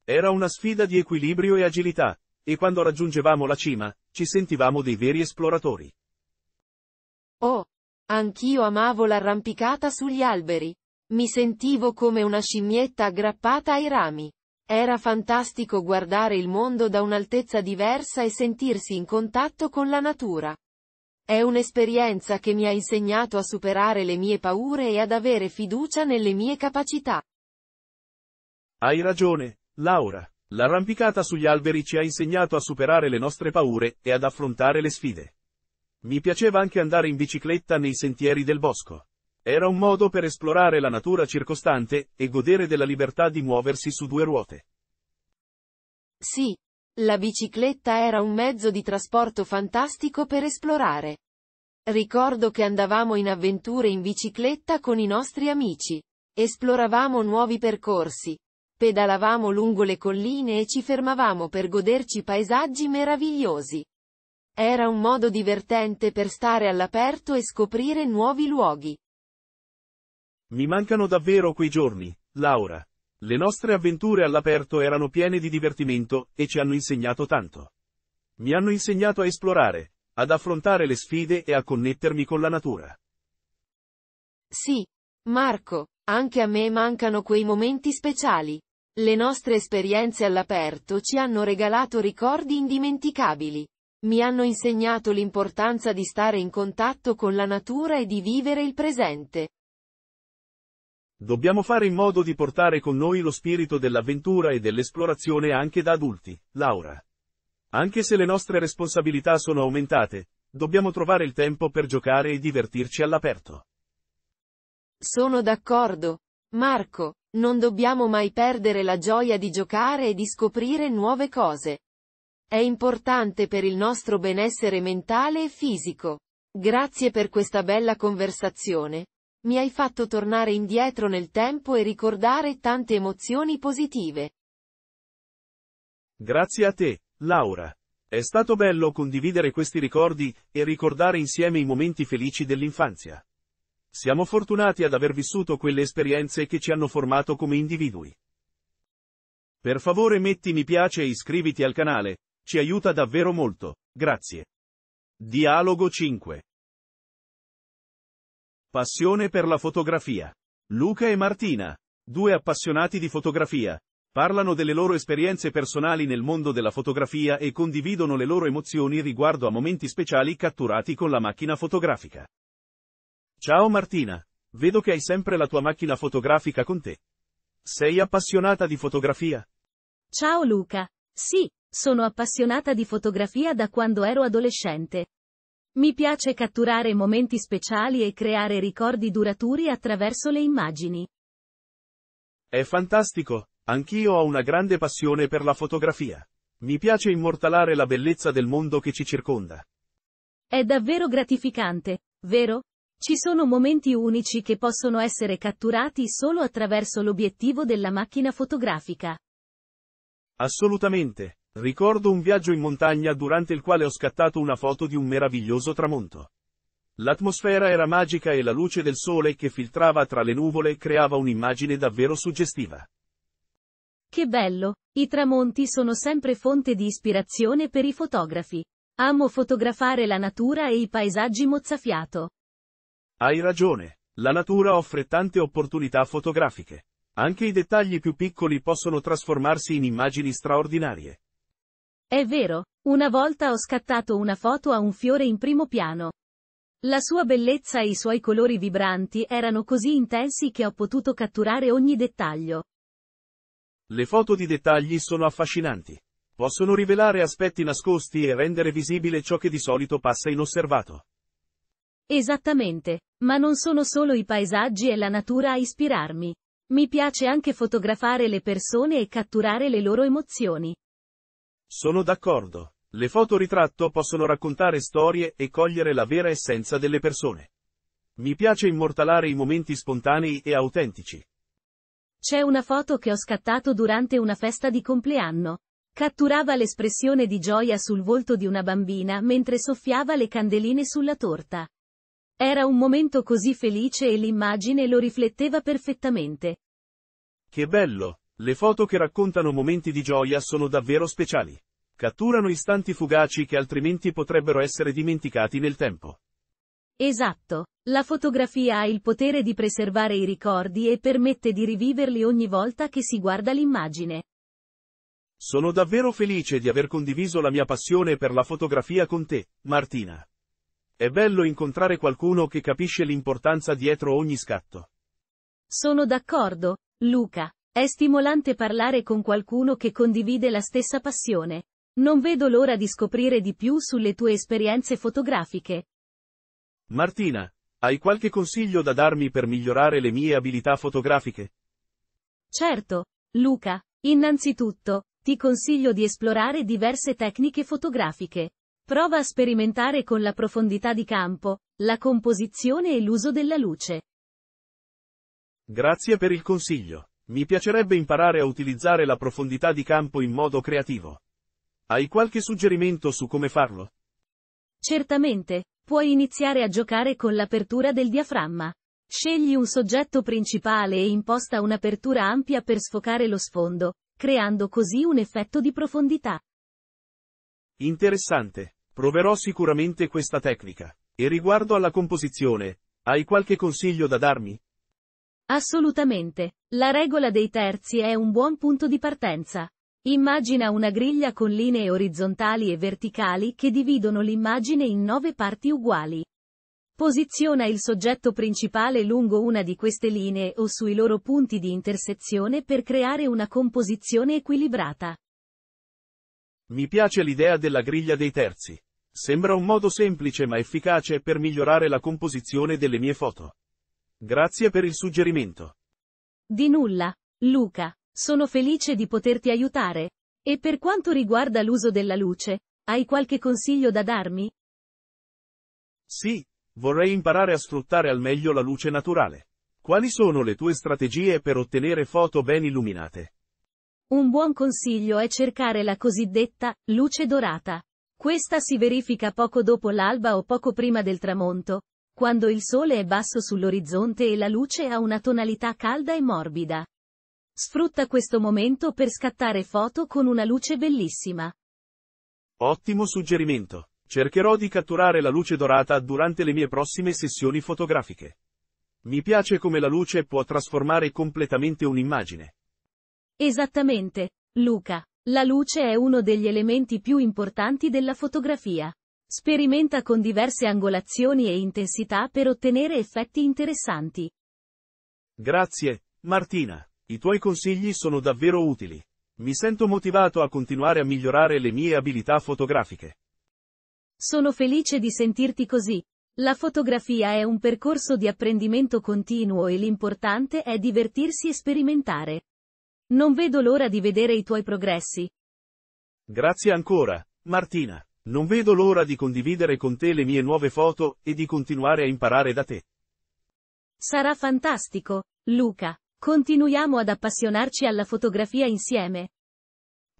Speaker 1: Era una sfida di equilibrio e agilità, e quando raggiungevamo la cima, ci sentivamo dei veri esploratori.
Speaker 4: Oh, anch'io amavo l'arrampicata sugli alberi. Mi sentivo come una scimmietta aggrappata ai rami. Era fantastico guardare il mondo da un'altezza diversa e sentirsi in contatto con la natura. È un'esperienza che mi ha insegnato a superare le mie paure e ad avere fiducia nelle mie capacità.
Speaker 1: Hai ragione, Laura. L'arrampicata sugli alberi ci ha insegnato a superare le nostre paure e ad affrontare le sfide. Mi piaceva anche andare in bicicletta nei sentieri del bosco. Era un modo per esplorare la natura circostante e godere della libertà di muoversi su due ruote.
Speaker 4: Sì, la bicicletta era un mezzo di trasporto fantastico per esplorare. Ricordo che andavamo in avventure in bicicletta con i nostri amici. Esploravamo nuovi percorsi. Pedalavamo lungo le colline e ci fermavamo per goderci paesaggi meravigliosi. Era un modo divertente per stare all'aperto e scoprire nuovi luoghi.
Speaker 1: Mi mancano davvero quei giorni, Laura. Le nostre avventure all'aperto erano piene di divertimento e ci hanno insegnato tanto. Mi hanno insegnato a esplorare, ad affrontare le sfide e a connettermi con la natura.
Speaker 4: Sì, Marco, anche a me mancano quei momenti speciali. Le nostre esperienze all'aperto ci hanno regalato ricordi indimenticabili. Mi hanno insegnato l'importanza di stare in contatto con la natura e di vivere il presente.
Speaker 1: Dobbiamo fare in modo di portare con noi lo spirito dell'avventura e dell'esplorazione anche da adulti, Laura. Anche se le nostre responsabilità sono aumentate, dobbiamo trovare il tempo per giocare e divertirci all'aperto.
Speaker 4: Sono d'accordo. Marco, non dobbiamo mai perdere la gioia di giocare e di scoprire nuove cose. È importante per il nostro benessere mentale e fisico. Grazie per questa bella conversazione. Mi hai fatto tornare indietro nel tempo e ricordare tante emozioni positive.
Speaker 1: Grazie a te, Laura. È stato bello condividere questi ricordi e ricordare insieme i momenti felici dell'infanzia. Siamo fortunati ad aver vissuto quelle esperienze che ci hanno formato come individui. Per favore metti mi piace e iscriviti al canale, ci aiuta davvero molto, grazie. Dialogo 5 Passione per la fotografia. Luca e Martina, due appassionati di fotografia, parlano delle loro esperienze personali nel mondo della fotografia e condividono le loro emozioni riguardo a momenti speciali catturati con la macchina fotografica. Ciao Martina, vedo che hai sempre la tua macchina fotografica con te. Sei appassionata di fotografia?
Speaker 2: Ciao Luca. Sì, sono appassionata di fotografia da quando ero adolescente. Mi piace catturare momenti speciali e creare ricordi duraturi attraverso le immagini.
Speaker 1: È fantastico, anch'io ho una grande passione per la fotografia. Mi piace immortalare la bellezza del mondo che ci circonda.
Speaker 2: È davvero gratificante, vero? Ci sono momenti unici che possono essere catturati solo attraverso l'obiettivo della macchina fotografica.
Speaker 1: Assolutamente. Ricordo un viaggio in montagna durante il quale ho scattato una foto di un meraviglioso tramonto. L'atmosfera era magica e la luce del sole che filtrava tra le nuvole creava un'immagine davvero suggestiva.
Speaker 2: Che bello! I tramonti sono sempre fonte di ispirazione per i fotografi. Amo fotografare la natura e i paesaggi mozzafiato.
Speaker 1: Hai ragione, la natura offre tante opportunità fotografiche. Anche i dettagli più piccoli possono trasformarsi in immagini straordinarie.
Speaker 2: È vero, una volta ho scattato una foto a un fiore in primo piano. La sua bellezza e i suoi colori vibranti erano così intensi che ho potuto catturare ogni dettaglio.
Speaker 1: Le foto di dettagli sono affascinanti. Possono rivelare aspetti nascosti e rendere visibile ciò che di solito passa inosservato.
Speaker 2: Esattamente, ma non sono solo i paesaggi e la natura a ispirarmi. Mi piace anche fotografare le persone e catturare le loro emozioni.
Speaker 1: Sono d'accordo. Le foto ritratto possono raccontare storie e cogliere la vera essenza delle persone. Mi piace immortalare i momenti spontanei e autentici.
Speaker 2: C'è una foto che ho scattato durante una festa di compleanno. Catturava l'espressione di gioia sul volto di una bambina mentre soffiava le candeline sulla torta. Era un momento così felice e l'immagine lo rifletteva perfettamente.
Speaker 1: Che bello! Le foto che raccontano momenti di gioia sono davvero speciali. Catturano istanti fugaci che altrimenti potrebbero essere dimenticati nel tempo.
Speaker 2: Esatto. La fotografia ha il potere di preservare i ricordi e permette di riviverli ogni volta che si guarda l'immagine.
Speaker 1: Sono davvero felice di aver condiviso la mia passione per la fotografia con te, Martina. È bello incontrare qualcuno che capisce l'importanza dietro ogni scatto.
Speaker 2: Sono d'accordo, Luca. È stimolante parlare con qualcuno che condivide la stessa passione. Non vedo l'ora di scoprire di più sulle tue esperienze fotografiche.
Speaker 1: Martina, hai qualche consiglio da darmi per migliorare le mie abilità fotografiche?
Speaker 2: Certo, Luca. Innanzitutto, ti consiglio di esplorare diverse tecniche fotografiche. Prova a sperimentare con la profondità di campo, la composizione e l'uso della luce.
Speaker 1: Grazie per il consiglio. Mi piacerebbe imparare a utilizzare la profondità di campo in modo creativo. Hai qualche suggerimento su come farlo?
Speaker 2: Certamente, puoi iniziare a giocare con l'apertura del diaframma. Scegli un soggetto principale e imposta un'apertura ampia per sfocare lo sfondo, creando così un effetto di profondità.
Speaker 1: Interessante. Proverò sicuramente questa tecnica. E riguardo alla composizione, hai qualche consiglio da darmi?
Speaker 2: Assolutamente. La regola dei terzi è un buon punto di partenza. Immagina una griglia con linee orizzontali e verticali che dividono l'immagine in nove parti uguali. Posiziona il soggetto principale lungo una di queste linee o sui loro punti di intersezione per creare una composizione equilibrata.
Speaker 1: Mi piace l'idea della griglia dei terzi. Sembra un modo semplice ma efficace per migliorare la composizione delle mie foto. Grazie per il suggerimento.
Speaker 2: Di nulla, Luca. Sono felice di poterti aiutare. E per quanto riguarda l'uso della luce, hai qualche consiglio da darmi?
Speaker 1: Sì, vorrei imparare a sfruttare al meglio la luce naturale. Quali sono le tue strategie per ottenere foto ben illuminate?
Speaker 2: Un buon consiglio è cercare la cosiddetta luce dorata. Questa si verifica poco dopo l'alba o poco prima del tramonto, quando il sole è basso sull'orizzonte e la luce ha una tonalità calda e morbida. Sfrutta questo momento per scattare foto con una luce bellissima.
Speaker 1: Ottimo suggerimento. Cercherò di catturare la luce dorata durante le mie prossime sessioni fotografiche. Mi piace come la luce può trasformare completamente un'immagine.
Speaker 2: Esattamente, Luca. La luce è uno degli elementi più importanti della fotografia. Sperimenta con diverse angolazioni e intensità per ottenere effetti interessanti.
Speaker 1: Grazie, Martina. I tuoi consigli sono davvero utili. Mi sento motivato a continuare a migliorare le mie abilità fotografiche.
Speaker 2: Sono felice di sentirti così. La fotografia è un percorso di apprendimento continuo e l'importante è divertirsi e sperimentare. Non vedo l'ora di vedere i tuoi progressi.
Speaker 1: Grazie ancora, Martina. Non vedo l'ora di condividere con te le mie nuove foto e di continuare a imparare da te.
Speaker 2: Sarà fantastico, Luca. Continuiamo ad appassionarci alla fotografia insieme.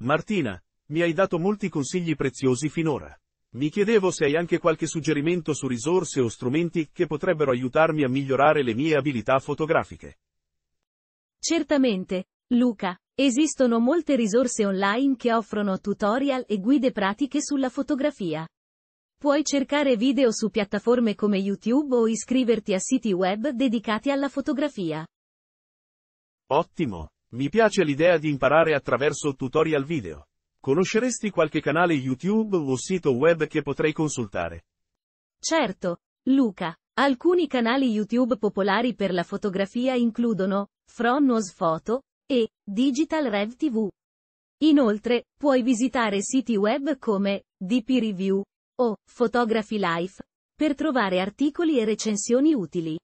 Speaker 1: Martina, mi hai dato molti consigli preziosi finora. Mi chiedevo se hai anche qualche suggerimento su risorse o strumenti che potrebbero aiutarmi a migliorare le mie abilità fotografiche.
Speaker 2: Certamente, Luca, Esistono molte risorse online che offrono tutorial e guide pratiche sulla fotografia. Puoi cercare video su piattaforme come YouTube o iscriverti a siti web dedicati alla fotografia.
Speaker 1: Ottimo! Mi piace l'idea di imparare attraverso tutorial video. Conosceresti qualche canale YouTube o sito web che potrei consultare?
Speaker 2: Certo, Luca. Alcuni canali YouTube popolari per la fotografia includono Fronnos Photo, e Digital Rev TV. Inoltre, puoi visitare siti web come DP Review o Photography Life per trovare articoli e recensioni utili.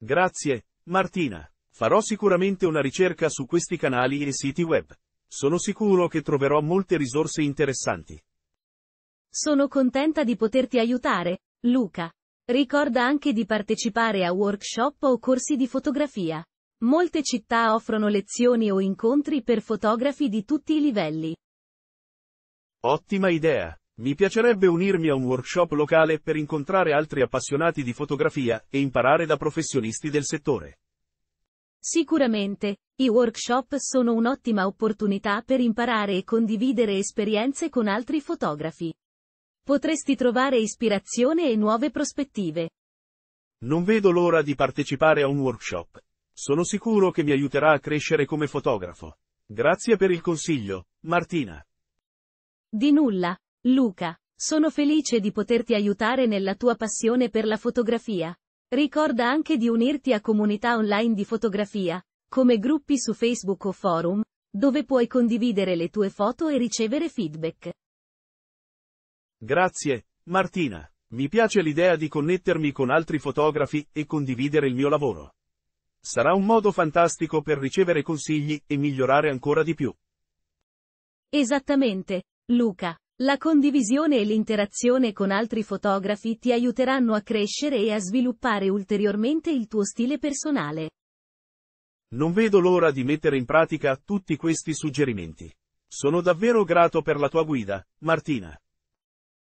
Speaker 1: Grazie, Martina. Farò sicuramente una ricerca su questi canali e siti web. Sono sicuro che troverò molte risorse interessanti.
Speaker 2: Sono contenta di poterti aiutare, Luca. Ricorda anche di partecipare a workshop o corsi di fotografia. Molte città offrono lezioni o incontri per fotografi di tutti i livelli.
Speaker 1: Ottima idea! Mi piacerebbe unirmi a un workshop locale per incontrare altri appassionati di fotografia e imparare da professionisti del settore.
Speaker 2: Sicuramente, i workshop sono un'ottima opportunità per imparare e condividere esperienze con altri fotografi. Potresti trovare ispirazione e nuove prospettive.
Speaker 1: Non vedo l'ora di partecipare a un workshop sono sicuro che mi aiuterà a crescere come fotografo. Grazie per il consiglio, Martina.
Speaker 2: Di nulla, Luca. Sono felice di poterti aiutare nella tua passione per la fotografia. Ricorda anche di unirti a comunità online di fotografia, come gruppi su Facebook o forum, dove puoi condividere le tue foto e ricevere feedback.
Speaker 1: Grazie, Martina. Mi piace l'idea di connettermi con altri fotografi e condividere il mio lavoro. Sarà un modo fantastico per ricevere consigli e migliorare ancora di più.
Speaker 2: Esattamente, Luca. La condivisione e l'interazione con altri fotografi ti aiuteranno a crescere e a sviluppare ulteriormente il tuo stile personale.
Speaker 1: Non vedo l'ora di mettere in pratica tutti questi suggerimenti. Sono davvero grato per la tua guida, Martina.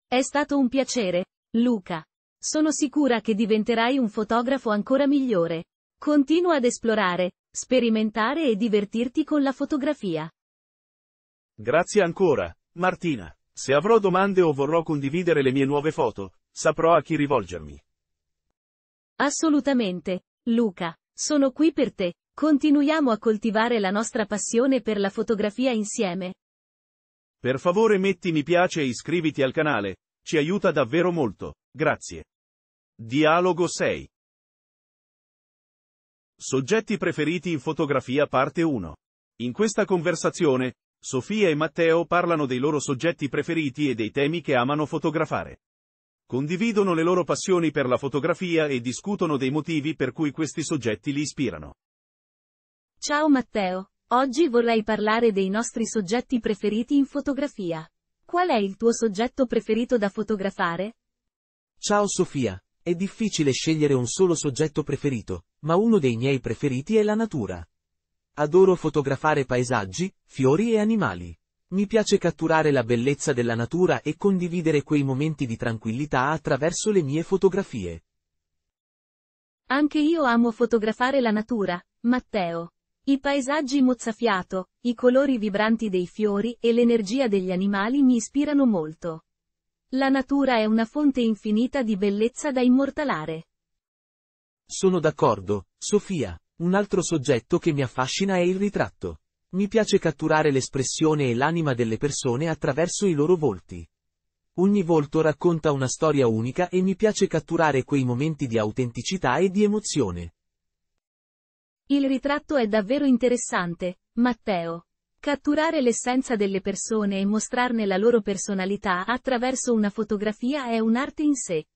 Speaker 2: È stato un piacere, Luca. Sono sicura che diventerai un fotografo ancora migliore. Continua ad esplorare, sperimentare e divertirti con la fotografia.
Speaker 1: Grazie ancora, Martina. Se avrò domande o vorrò condividere le mie nuove foto, saprò a chi rivolgermi.
Speaker 2: Assolutamente, Luca. Sono qui per te. Continuiamo a coltivare la nostra passione per la fotografia insieme.
Speaker 1: Per favore metti mi piace e iscriviti al canale, ci aiuta davvero molto, grazie. Dialogo 6 Soggetti preferiti in fotografia parte 1. In questa conversazione, Sofia e Matteo parlano dei loro soggetti preferiti e dei temi che amano fotografare. Condividono le loro passioni per la fotografia e discutono dei motivi per cui questi soggetti li ispirano.
Speaker 2: Ciao Matteo, oggi vorrei parlare dei nostri soggetti preferiti in fotografia. Qual è il tuo soggetto preferito da fotografare?
Speaker 3: Ciao Sofia, è difficile scegliere un solo soggetto preferito, ma uno dei miei preferiti è la natura. Adoro fotografare paesaggi, fiori e animali. Mi piace catturare la bellezza della natura e condividere quei momenti di tranquillità attraverso le mie fotografie.
Speaker 2: Anche io amo fotografare la natura, Matteo. I paesaggi mozzafiato, i colori vibranti dei fiori e l'energia degli animali mi ispirano molto. La natura è una fonte infinita di bellezza da immortalare.
Speaker 3: Sono d'accordo, Sofia. Un altro soggetto che mi affascina è il ritratto. Mi piace catturare l'espressione e l'anima delle persone attraverso i loro volti. Ogni volto racconta una storia unica e mi piace catturare quei momenti di autenticità e di emozione.
Speaker 2: Il ritratto è davvero interessante, Matteo. Catturare l'essenza delle persone e mostrarne la loro personalità attraverso una fotografia è un'arte in sé.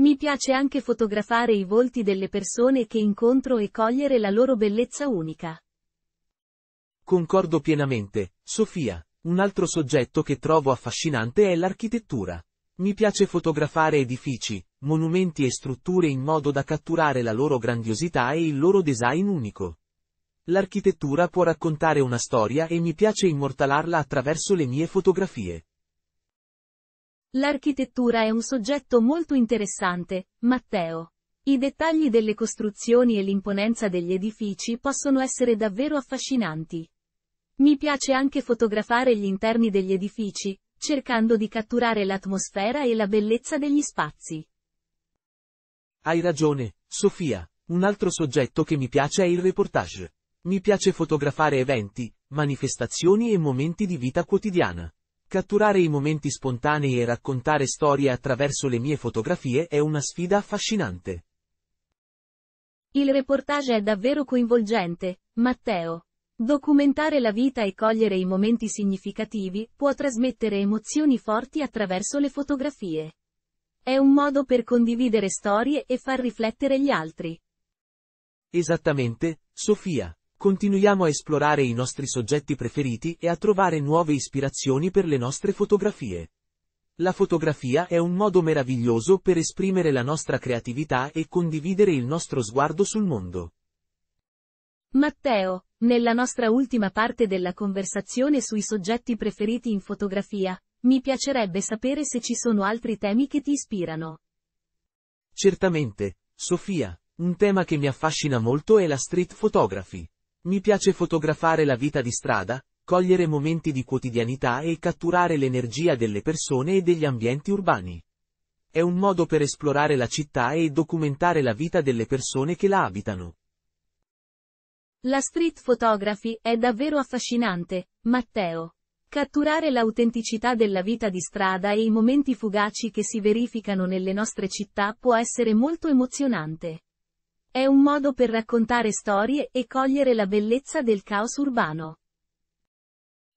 Speaker 2: Mi piace anche fotografare i volti delle persone che incontro e cogliere la loro bellezza unica.
Speaker 3: Concordo pienamente, Sofia. Un altro soggetto che trovo affascinante è l'architettura. Mi piace fotografare edifici, monumenti e strutture in modo da catturare la loro grandiosità e il loro design unico. L'architettura può raccontare una storia e mi piace immortalarla attraverso le mie fotografie.
Speaker 2: L'architettura è un soggetto molto interessante, Matteo. I dettagli delle costruzioni e l'imponenza degli edifici possono essere davvero affascinanti. Mi piace anche fotografare gli interni degli edifici, cercando di catturare l'atmosfera e la bellezza degli spazi.
Speaker 3: Hai ragione, Sofia. Un altro soggetto che mi piace è il reportage. Mi piace fotografare eventi, manifestazioni e momenti di vita quotidiana. Catturare i momenti spontanei e raccontare storie attraverso le mie fotografie è una sfida affascinante.
Speaker 2: Il reportage è davvero coinvolgente, Matteo. Documentare la vita e cogliere i momenti significativi può trasmettere emozioni forti attraverso le fotografie. È un modo per condividere storie e far riflettere gli altri.
Speaker 3: Esattamente, Sofia. Continuiamo a esplorare i nostri soggetti preferiti e a trovare nuove ispirazioni per le nostre fotografie. La fotografia è un modo meraviglioso per esprimere la nostra creatività e condividere il nostro sguardo sul mondo.
Speaker 2: Matteo, nella nostra ultima parte della conversazione sui soggetti preferiti in fotografia, mi piacerebbe sapere se ci sono altri temi che ti ispirano.
Speaker 3: Certamente, Sofia, un tema che mi affascina molto è la street photography. Mi piace fotografare la vita di strada, cogliere momenti di quotidianità e catturare l'energia delle persone e degli ambienti urbani. È un modo per esplorare la città e documentare la vita delle persone che la abitano.
Speaker 2: La street photography è davvero affascinante, Matteo. Catturare l'autenticità della vita di strada e i momenti fugaci che si verificano nelle nostre città può essere molto emozionante. È un modo per raccontare storie e cogliere la bellezza del caos urbano.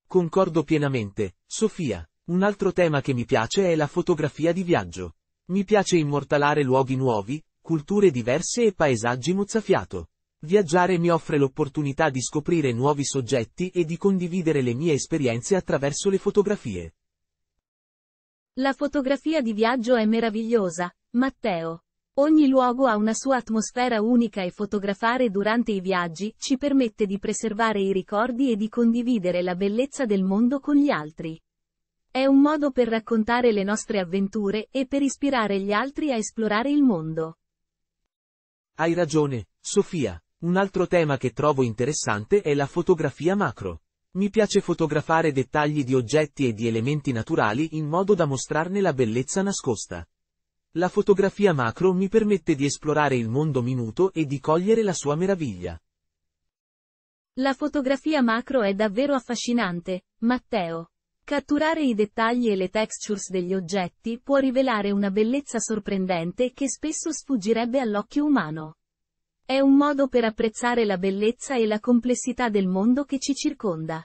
Speaker 3: Concordo pienamente, Sofia. Un altro tema che mi piace è la fotografia di viaggio. Mi piace immortalare luoghi nuovi, culture diverse e paesaggi mozzafiato. Viaggiare mi offre l'opportunità di scoprire nuovi soggetti e di condividere le mie esperienze attraverso le fotografie.
Speaker 2: La fotografia di viaggio è meravigliosa, Matteo. Ogni luogo ha una sua atmosfera unica e fotografare durante i viaggi ci permette di preservare i ricordi e di condividere la bellezza del mondo con gli altri. È un modo per raccontare le nostre avventure e per ispirare gli altri a esplorare il mondo.
Speaker 3: Hai ragione, Sofia. Un altro tema che trovo interessante è la fotografia macro. Mi piace fotografare dettagli di oggetti e di elementi naturali in modo da mostrarne la bellezza nascosta. La fotografia macro mi permette di esplorare il mondo minuto e di cogliere la sua meraviglia.
Speaker 2: La fotografia macro è davvero affascinante, Matteo. Catturare i dettagli e le textures degli oggetti può rivelare una bellezza sorprendente che spesso sfuggirebbe all'occhio umano. È un modo per apprezzare la bellezza e la complessità del mondo che ci circonda.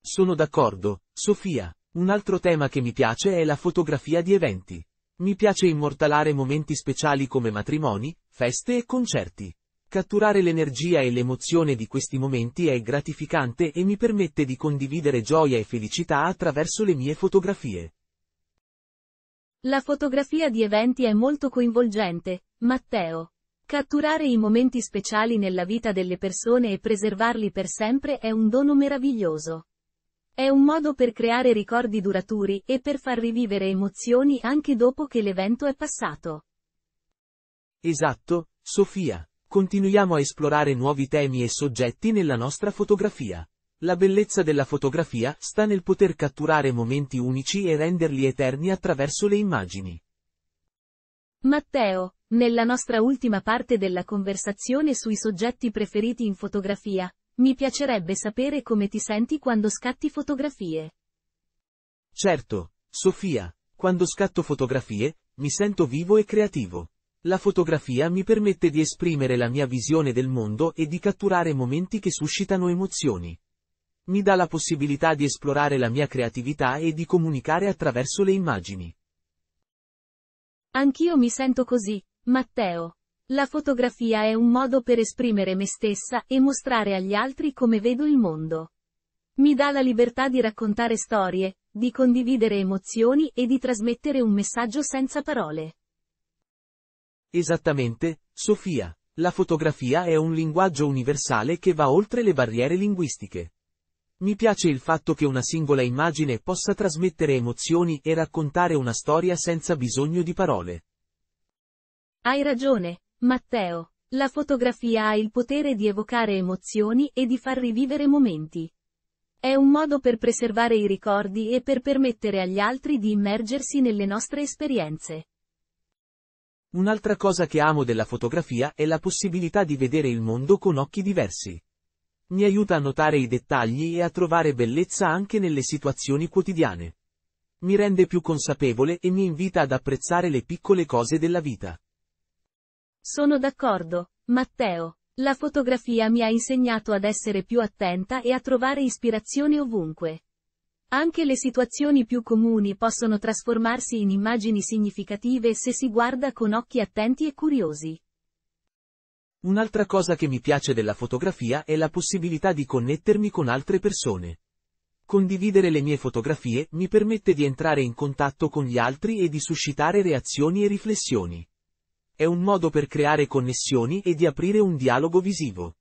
Speaker 3: Sono d'accordo, Sofia. Un altro tema che mi piace è la fotografia di eventi. Mi piace immortalare momenti speciali come matrimoni, feste e concerti. Catturare l'energia e l'emozione di questi momenti è gratificante e mi permette di condividere gioia e felicità attraverso le mie fotografie.
Speaker 2: La fotografia di eventi è molto coinvolgente, Matteo. Catturare i momenti speciali nella vita delle persone e preservarli per sempre è un dono meraviglioso. È un modo per creare ricordi duraturi e per far rivivere emozioni anche dopo che l'evento è passato.
Speaker 3: Esatto, Sofia. Continuiamo a esplorare nuovi temi e soggetti nella nostra fotografia. La bellezza della fotografia sta nel poter catturare momenti unici e renderli eterni attraverso le immagini.
Speaker 2: Matteo, nella nostra ultima parte della conversazione sui soggetti preferiti in fotografia, mi piacerebbe sapere come ti senti quando scatti fotografie.
Speaker 3: Certo, Sofia, quando scatto fotografie, mi sento vivo e creativo. La fotografia mi permette di esprimere la mia visione del mondo e di catturare momenti che suscitano emozioni. Mi dà la possibilità di esplorare la mia creatività e di comunicare attraverso le immagini.
Speaker 2: Anch'io mi sento così, Matteo. La fotografia è un modo per esprimere me stessa e mostrare agli altri come vedo il mondo. Mi dà la libertà di raccontare storie, di condividere emozioni e di trasmettere un messaggio senza parole.
Speaker 3: Esattamente, Sofia. La fotografia è un linguaggio universale che va oltre le barriere linguistiche. Mi piace il fatto che una singola immagine possa trasmettere emozioni e raccontare una storia senza bisogno di parole.
Speaker 2: Hai ragione, Matteo. La fotografia ha il potere di evocare emozioni e di far rivivere momenti. È un modo per preservare i ricordi e per permettere agli altri di immergersi nelle nostre esperienze.
Speaker 3: Un'altra cosa che amo della fotografia è la possibilità di vedere il mondo con occhi diversi. Mi aiuta a notare i dettagli e a trovare bellezza anche nelle situazioni quotidiane. Mi rende più consapevole e mi invita ad apprezzare le piccole cose della vita.
Speaker 2: Sono d'accordo, Matteo. La fotografia mi ha insegnato ad essere più attenta e a trovare ispirazione ovunque. Anche le situazioni più comuni possono trasformarsi in immagini significative se si guarda con occhi attenti e curiosi.
Speaker 3: Un'altra cosa che mi piace della fotografia è la possibilità di connettermi con altre persone. Condividere le mie fotografie mi permette di entrare in contatto con gli altri e di suscitare reazioni e riflessioni. È un modo per creare connessioni e di aprire un dialogo visivo.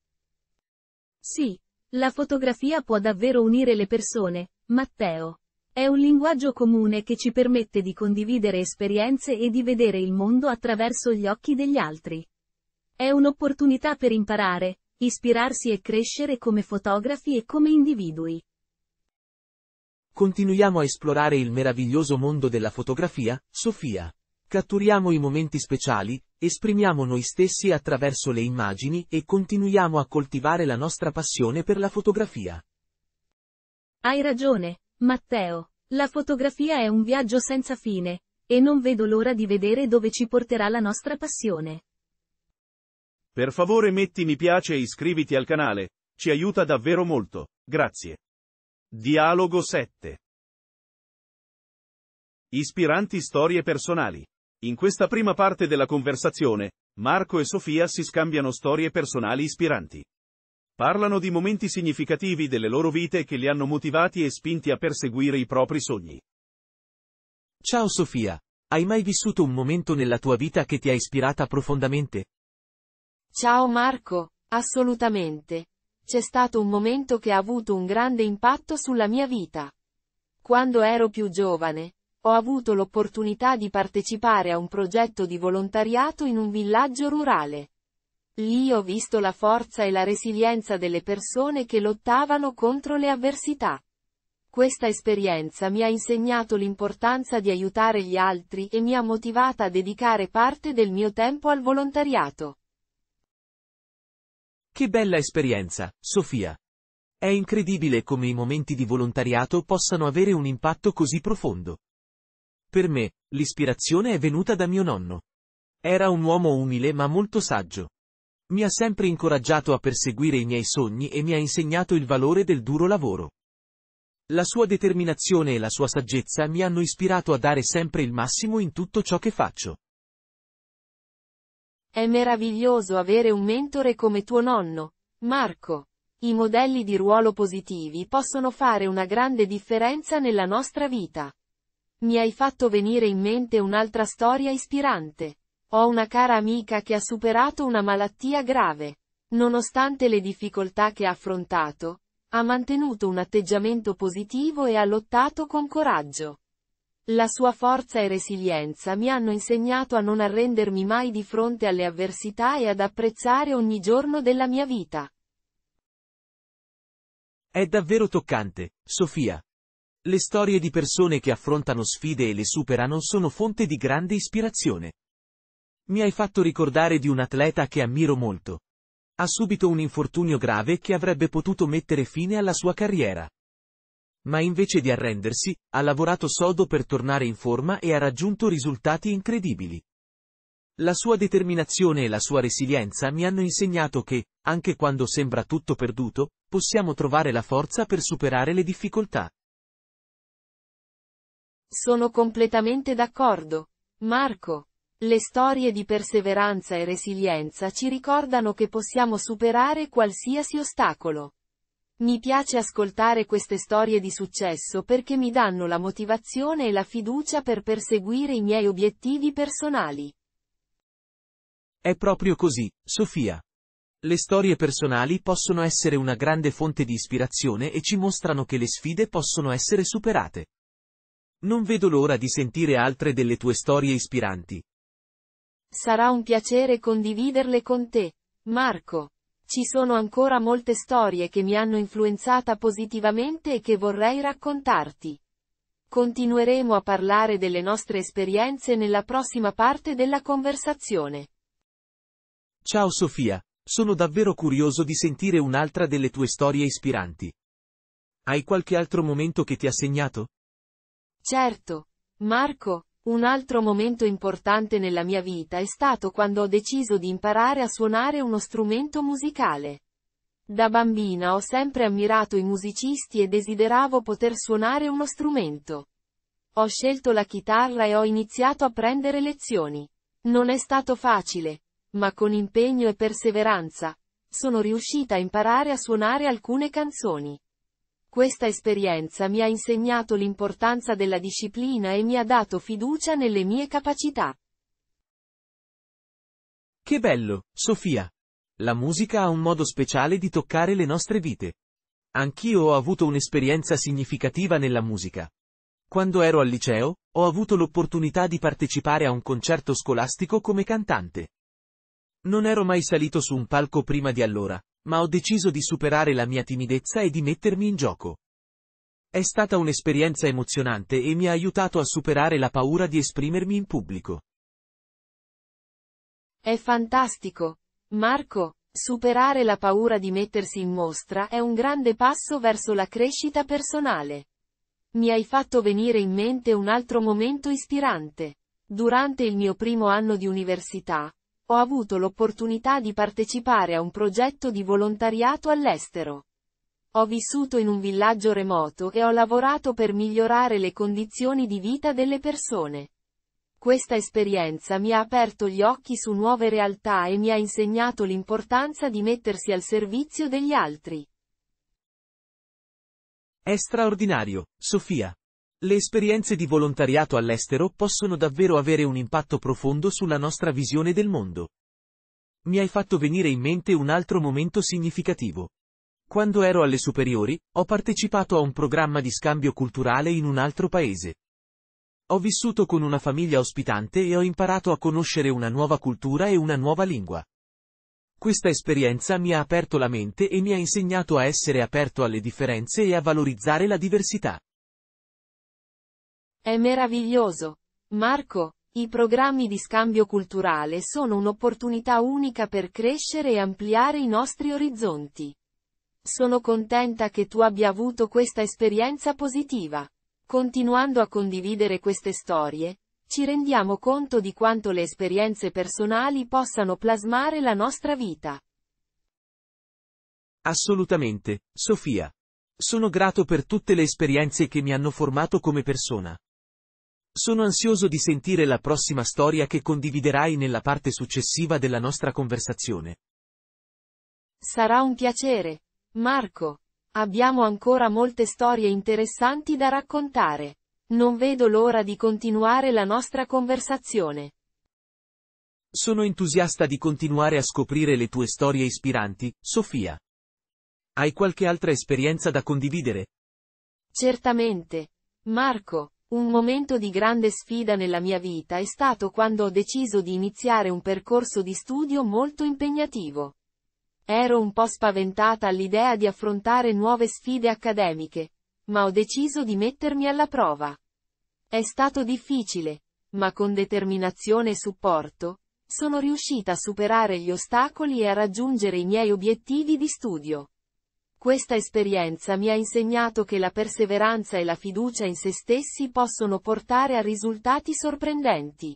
Speaker 2: Sì, la fotografia può davvero unire le persone, Matteo. È un linguaggio comune che ci permette di condividere esperienze e di vedere il mondo attraverso gli occhi degli altri. È un'opportunità per imparare, ispirarsi e crescere come fotografi e come individui.
Speaker 3: Continuiamo a esplorare il meraviglioso mondo della fotografia, Sofia. Catturiamo i momenti speciali, esprimiamo noi stessi attraverso le immagini e continuiamo a coltivare la nostra passione per la fotografia.
Speaker 2: Hai ragione, Matteo. La fotografia è un viaggio senza fine, e non vedo l'ora di vedere dove ci porterà la nostra passione.
Speaker 1: Per favore metti mi piace e iscriviti al canale, ci aiuta davvero molto, grazie. Dialogo 7 Ispiranti storie personali in questa prima parte della conversazione, Marco e Sofia si scambiano storie personali ispiranti. Parlano di momenti significativi delle loro vite che li hanno motivati e spinti a perseguire i propri
Speaker 3: sogni. Ciao Sofia, hai mai vissuto un momento nella tua vita che ti ha ispirata profondamente?
Speaker 4: Ciao Marco, assolutamente. C'è stato un momento che ha avuto un grande impatto sulla mia vita. Quando ero più giovane, ho avuto l'opportunità di partecipare a un progetto di volontariato in un villaggio rurale. Lì ho visto la forza e la resilienza delle persone che lottavano contro le avversità. Questa esperienza mi ha insegnato l'importanza di aiutare gli altri e mi ha motivata a dedicare parte del mio tempo al volontariato.
Speaker 3: Che bella esperienza, Sofia. È incredibile come i momenti di volontariato possano avere un impatto così profondo. Per me, l'ispirazione è venuta da mio nonno. Era un uomo umile ma molto saggio. Mi ha sempre incoraggiato a perseguire i miei sogni e mi ha insegnato il valore del duro lavoro. La sua determinazione e la sua saggezza mi hanno ispirato a dare sempre il massimo in tutto ciò che faccio.
Speaker 4: È meraviglioso avere un mentore come tuo nonno, Marco. I modelli di ruolo positivi possono fare una grande differenza nella nostra vita. Mi hai fatto venire in mente un'altra storia ispirante. Ho una cara amica che ha superato una malattia grave. Nonostante le difficoltà che ha affrontato, ha mantenuto un atteggiamento positivo e ha lottato con coraggio. La sua forza e resilienza mi hanno insegnato a non arrendermi mai di fronte alle avversità e ad apprezzare ogni giorno della mia vita.
Speaker 3: È davvero toccante, Sofia. Le storie di persone che affrontano sfide e le superano sono fonte di grande ispirazione. Mi hai fatto ricordare di un atleta che ammiro molto. Ha subito un infortunio grave che avrebbe potuto mettere fine alla sua carriera. Ma invece di arrendersi, ha lavorato sodo per tornare in forma e ha raggiunto risultati incredibili. La sua determinazione e la sua resilienza mi hanno insegnato che, anche quando sembra tutto perduto, possiamo trovare la forza per superare le difficoltà.
Speaker 4: Sono completamente d'accordo. Marco. Le storie di perseveranza e resilienza ci ricordano che possiamo superare qualsiasi ostacolo. Mi piace ascoltare queste storie di successo perché mi danno la motivazione e la fiducia per perseguire i miei obiettivi personali.
Speaker 3: È proprio così, Sofia. Le storie personali possono essere una grande fonte di ispirazione e ci mostrano che le sfide possono essere superate. Non vedo l'ora di sentire altre delle tue storie ispiranti.
Speaker 4: Sarà un piacere condividerle con te, Marco. Ci sono ancora molte storie che mi hanno influenzata positivamente e che vorrei raccontarti. Continueremo a parlare delle nostre esperienze nella prossima parte della conversazione.
Speaker 3: Ciao Sofia, sono davvero curioso di sentire un'altra delle tue storie ispiranti. Hai qualche altro momento che ti ha segnato?
Speaker 4: Certo. Marco, un altro momento importante nella mia vita è stato quando ho deciso di imparare a suonare uno strumento musicale. Da bambina ho sempre ammirato i musicisti e desideravo poter suonare uno strumento. Ho scelto la chitarra e ho iniziato a prendere lezioni. Non è stato facile, ma con impegno e perseveranza, sono riuscita a imparare a suonare alcune canzoni. Questa esperienza mi ha insegnato l'importanza della disciplina e mi ha dato fiducia nelle mie capacità.
Speaker 3: Che bello, Sofia! La musica ha un modo speciale di toccare le nostre vite. Anch'io ho avuto un'esperienza significativa nella musica. Quando ero al liceo, ho avuto l'opportunità di partecipare a un concerto scolastico come cantante. Non ero mai salito su un palco prima di allora, ma ho deciso di superare la mia timidezza e di mettermi in gioco. È stata un'esperienza emozionante e mi ha aiutato a superare la paura di esprimermi in pubblico.
Speaker 4: È fantastico. Marco, superare la paura di mettersi in mostra è un grande passo verso la crescita personale. Mi hai fatto venire in mente un altro momento ispirante. Durante il mio primo anno di università, ho avuto l'opportunità di partecipare a un progetto di volontariato all'estero. Ho vissuto in un villaggio remoto e ho lavorato per migliorare le condizioni di vita delle persone. Questa esperienza mi ha aperto gli occhi su nuove realtà e mi ha insegnato l'importanza di mettersi al servizio degli altri.
Speaker 3: È straordinario, Sofia. Le esperienze di volontariato all'estero possono davvero avere un impatto profondo sulla nostra visione del mondo. Mi hai fatto venire in mente un altro momento significativo. Quando ero alle superiori, ho partecipato a un programma di scambio culturale in un altro paese. Ho vissuto con una famiglia ospitante e ho imparato a conoscere una nuova cultura e una nuova lingua. Questa esperienza mi ha aperto la mente e mi ha insegnato a essere aperto alle differenze e a valorizzare la diversità.
Speaker 4: È meraviglioso. Marco, i programmi di scambio culturale sono un'opportunità unica per crescere e ampliare i nostri orizzonti. Sono contenta che tu abbia avuto questa esperienza positiva. Continuando a condividere queste storie, ci rendiamo conto di quanto le esperienze personali possano plasmare la nostra vita.
Speaker 3: Assolutamente, Sofia. Sono grato per tutte le esperienze che mi hanno formato come persona. Sono ansioso di sentire la prossima storia che condividerai nella parte successiva della nostra conversazione.
Speaker 4: Sarà un piacere. Marco. Abbiamo ancora molte storie interessanti da raccontare. Non vedo l'ora di continuare la nostra conversazione.
Speaker 3: Sono entusiasta di continuare a scoprire le tue storie ispiranti, Sofia. Hai qualche altra esperienza da condividere?
Speaker 4: Certamente. Marco. Un momento di grande sfida nella mia vita è stato quando ho deciso di iniziare un percorso di studio molto impegnativo. Ero un po' spaventata all'idea di affrontare nuove sfide accademiche, ma ho deciso di mettermi alla prova. È stato difficile, ma con determinazione e supporto, sono riuscita a superare gli ostacoli e a raggiungere i miei obiettivi di studio. Questa esperienza mi ha insegnato che la perseveranza e la fiducia in se stessi possono portare a risultati sorprendenti.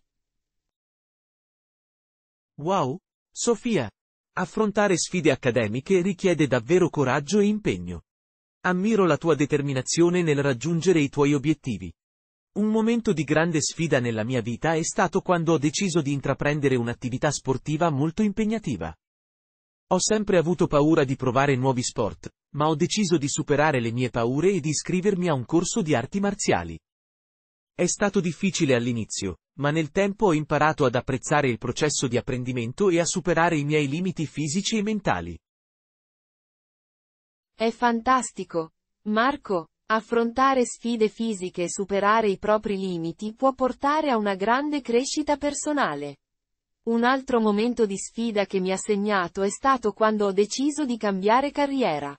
Speaker 3: Wow! Sofia! Affrontare sfide accademiche richiede davvero coraggio e impegno. Ammiro la tua determinazione nel raggiungere i tuoi obiettivi. Un momento di grande sfida nella mia vita è stato quando ho deciso di intraprendere un'attività sportiva molto impegnativa. Ho sempre avuto paura di provare nuovi sport, ma ho deciso di superare le mie paure e di iscrivermi a un corso di arti marziali. È stato difficile all'inizio, ma nel tempo ho imparato ad apprezzare il processo di apprendimento e a superare i miei limiti fisici e mentali.
Speaker 4: È fantastico. Marco, affrontare sfide fisiche e superare i propri limiti può portare a una grande crescita personale. Un altro momento di sfida che mi ha segnato è stato quando ho deciso di cambiare carriera.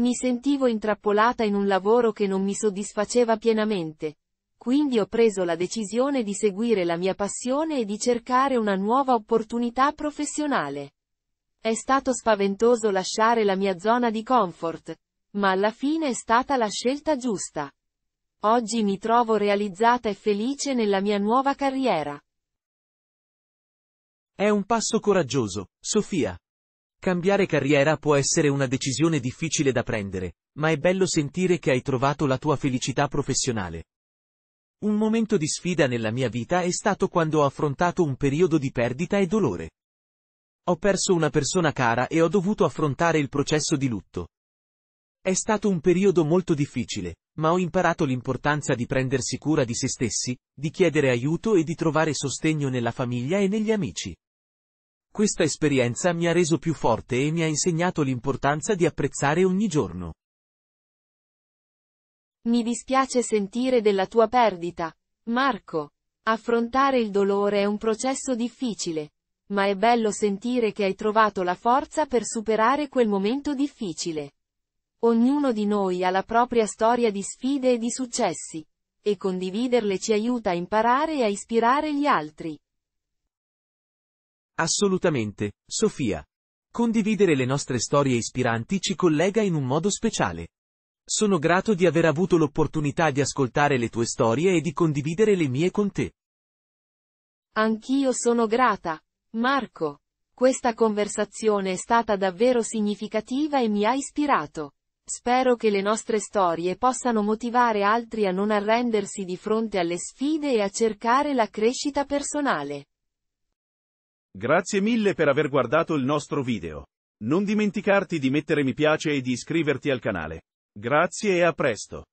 Speaker 4: Mi sentivo intrappolata in un lavoro che non mi soddisfaceva pienamente. Quindi ho preso la decisione di seguire la mia passione e di cercare una nuova opportunità professionale. È stato spaventoso lasciare la mia zona di comfort, ma alla fine è stata la scelta giusta. Oggi mi trovo realizzata e felice nella mia nuova carriera.
Speaker 3: È un passo coraggioso, Sofia. Cambiare carriera può essere una decisione difficile da prendere, ma è bello sentire che hai trovato la tua felicità professionale. Un momento di sfida nella mia vita è stato quando ho affrontato un periodo di perdita e dolore. Ho perso una persona cara e ho dovuto affrontare il processo di lutto. È stato un periodo molto difficile, ma ho imparato l'importanza di prendersi cura di se stessi, di chiedere aiuto e di trovare sostegno nella famiglia e negli amici. Questa esperienza mi ha reso più forte e mi ha insegnato l'importanza di apprezzare ogni giorno.
Speaker 4: Mi dispiace sentire della tua perdita, Marco. Affrontare il dolore è un processo difficile, ma è bello sentire che hai trovato la forza per superare quel momento difficile. Ognuno di noi ha la propria storia di sfide e di successi, e condividerle ci aiuta a imparare e a ispirare gli altri.
Speaker 3: Assolutamente, Sofia. Condividere le nostre storie ispiranti ci collega in un modo speciale. Sono grato di aver avuto l'opportunità di ascoltare le tue storie e di condividere le mie con te.
Speaker 4: Anch'io sono grata, Marco. Questa conversazione è stata davvero significativa e mi ha ispirato. Spero che le nostre storie possano motivare altri a non arrendersi di fronte alle sfide e a cercare la crescita personale.
Speaker 1: Grazie mille per aver guardato il nostro video. Non dimenticarti di mettere mi piace e di iscriverti al canale. Grazie e a presto.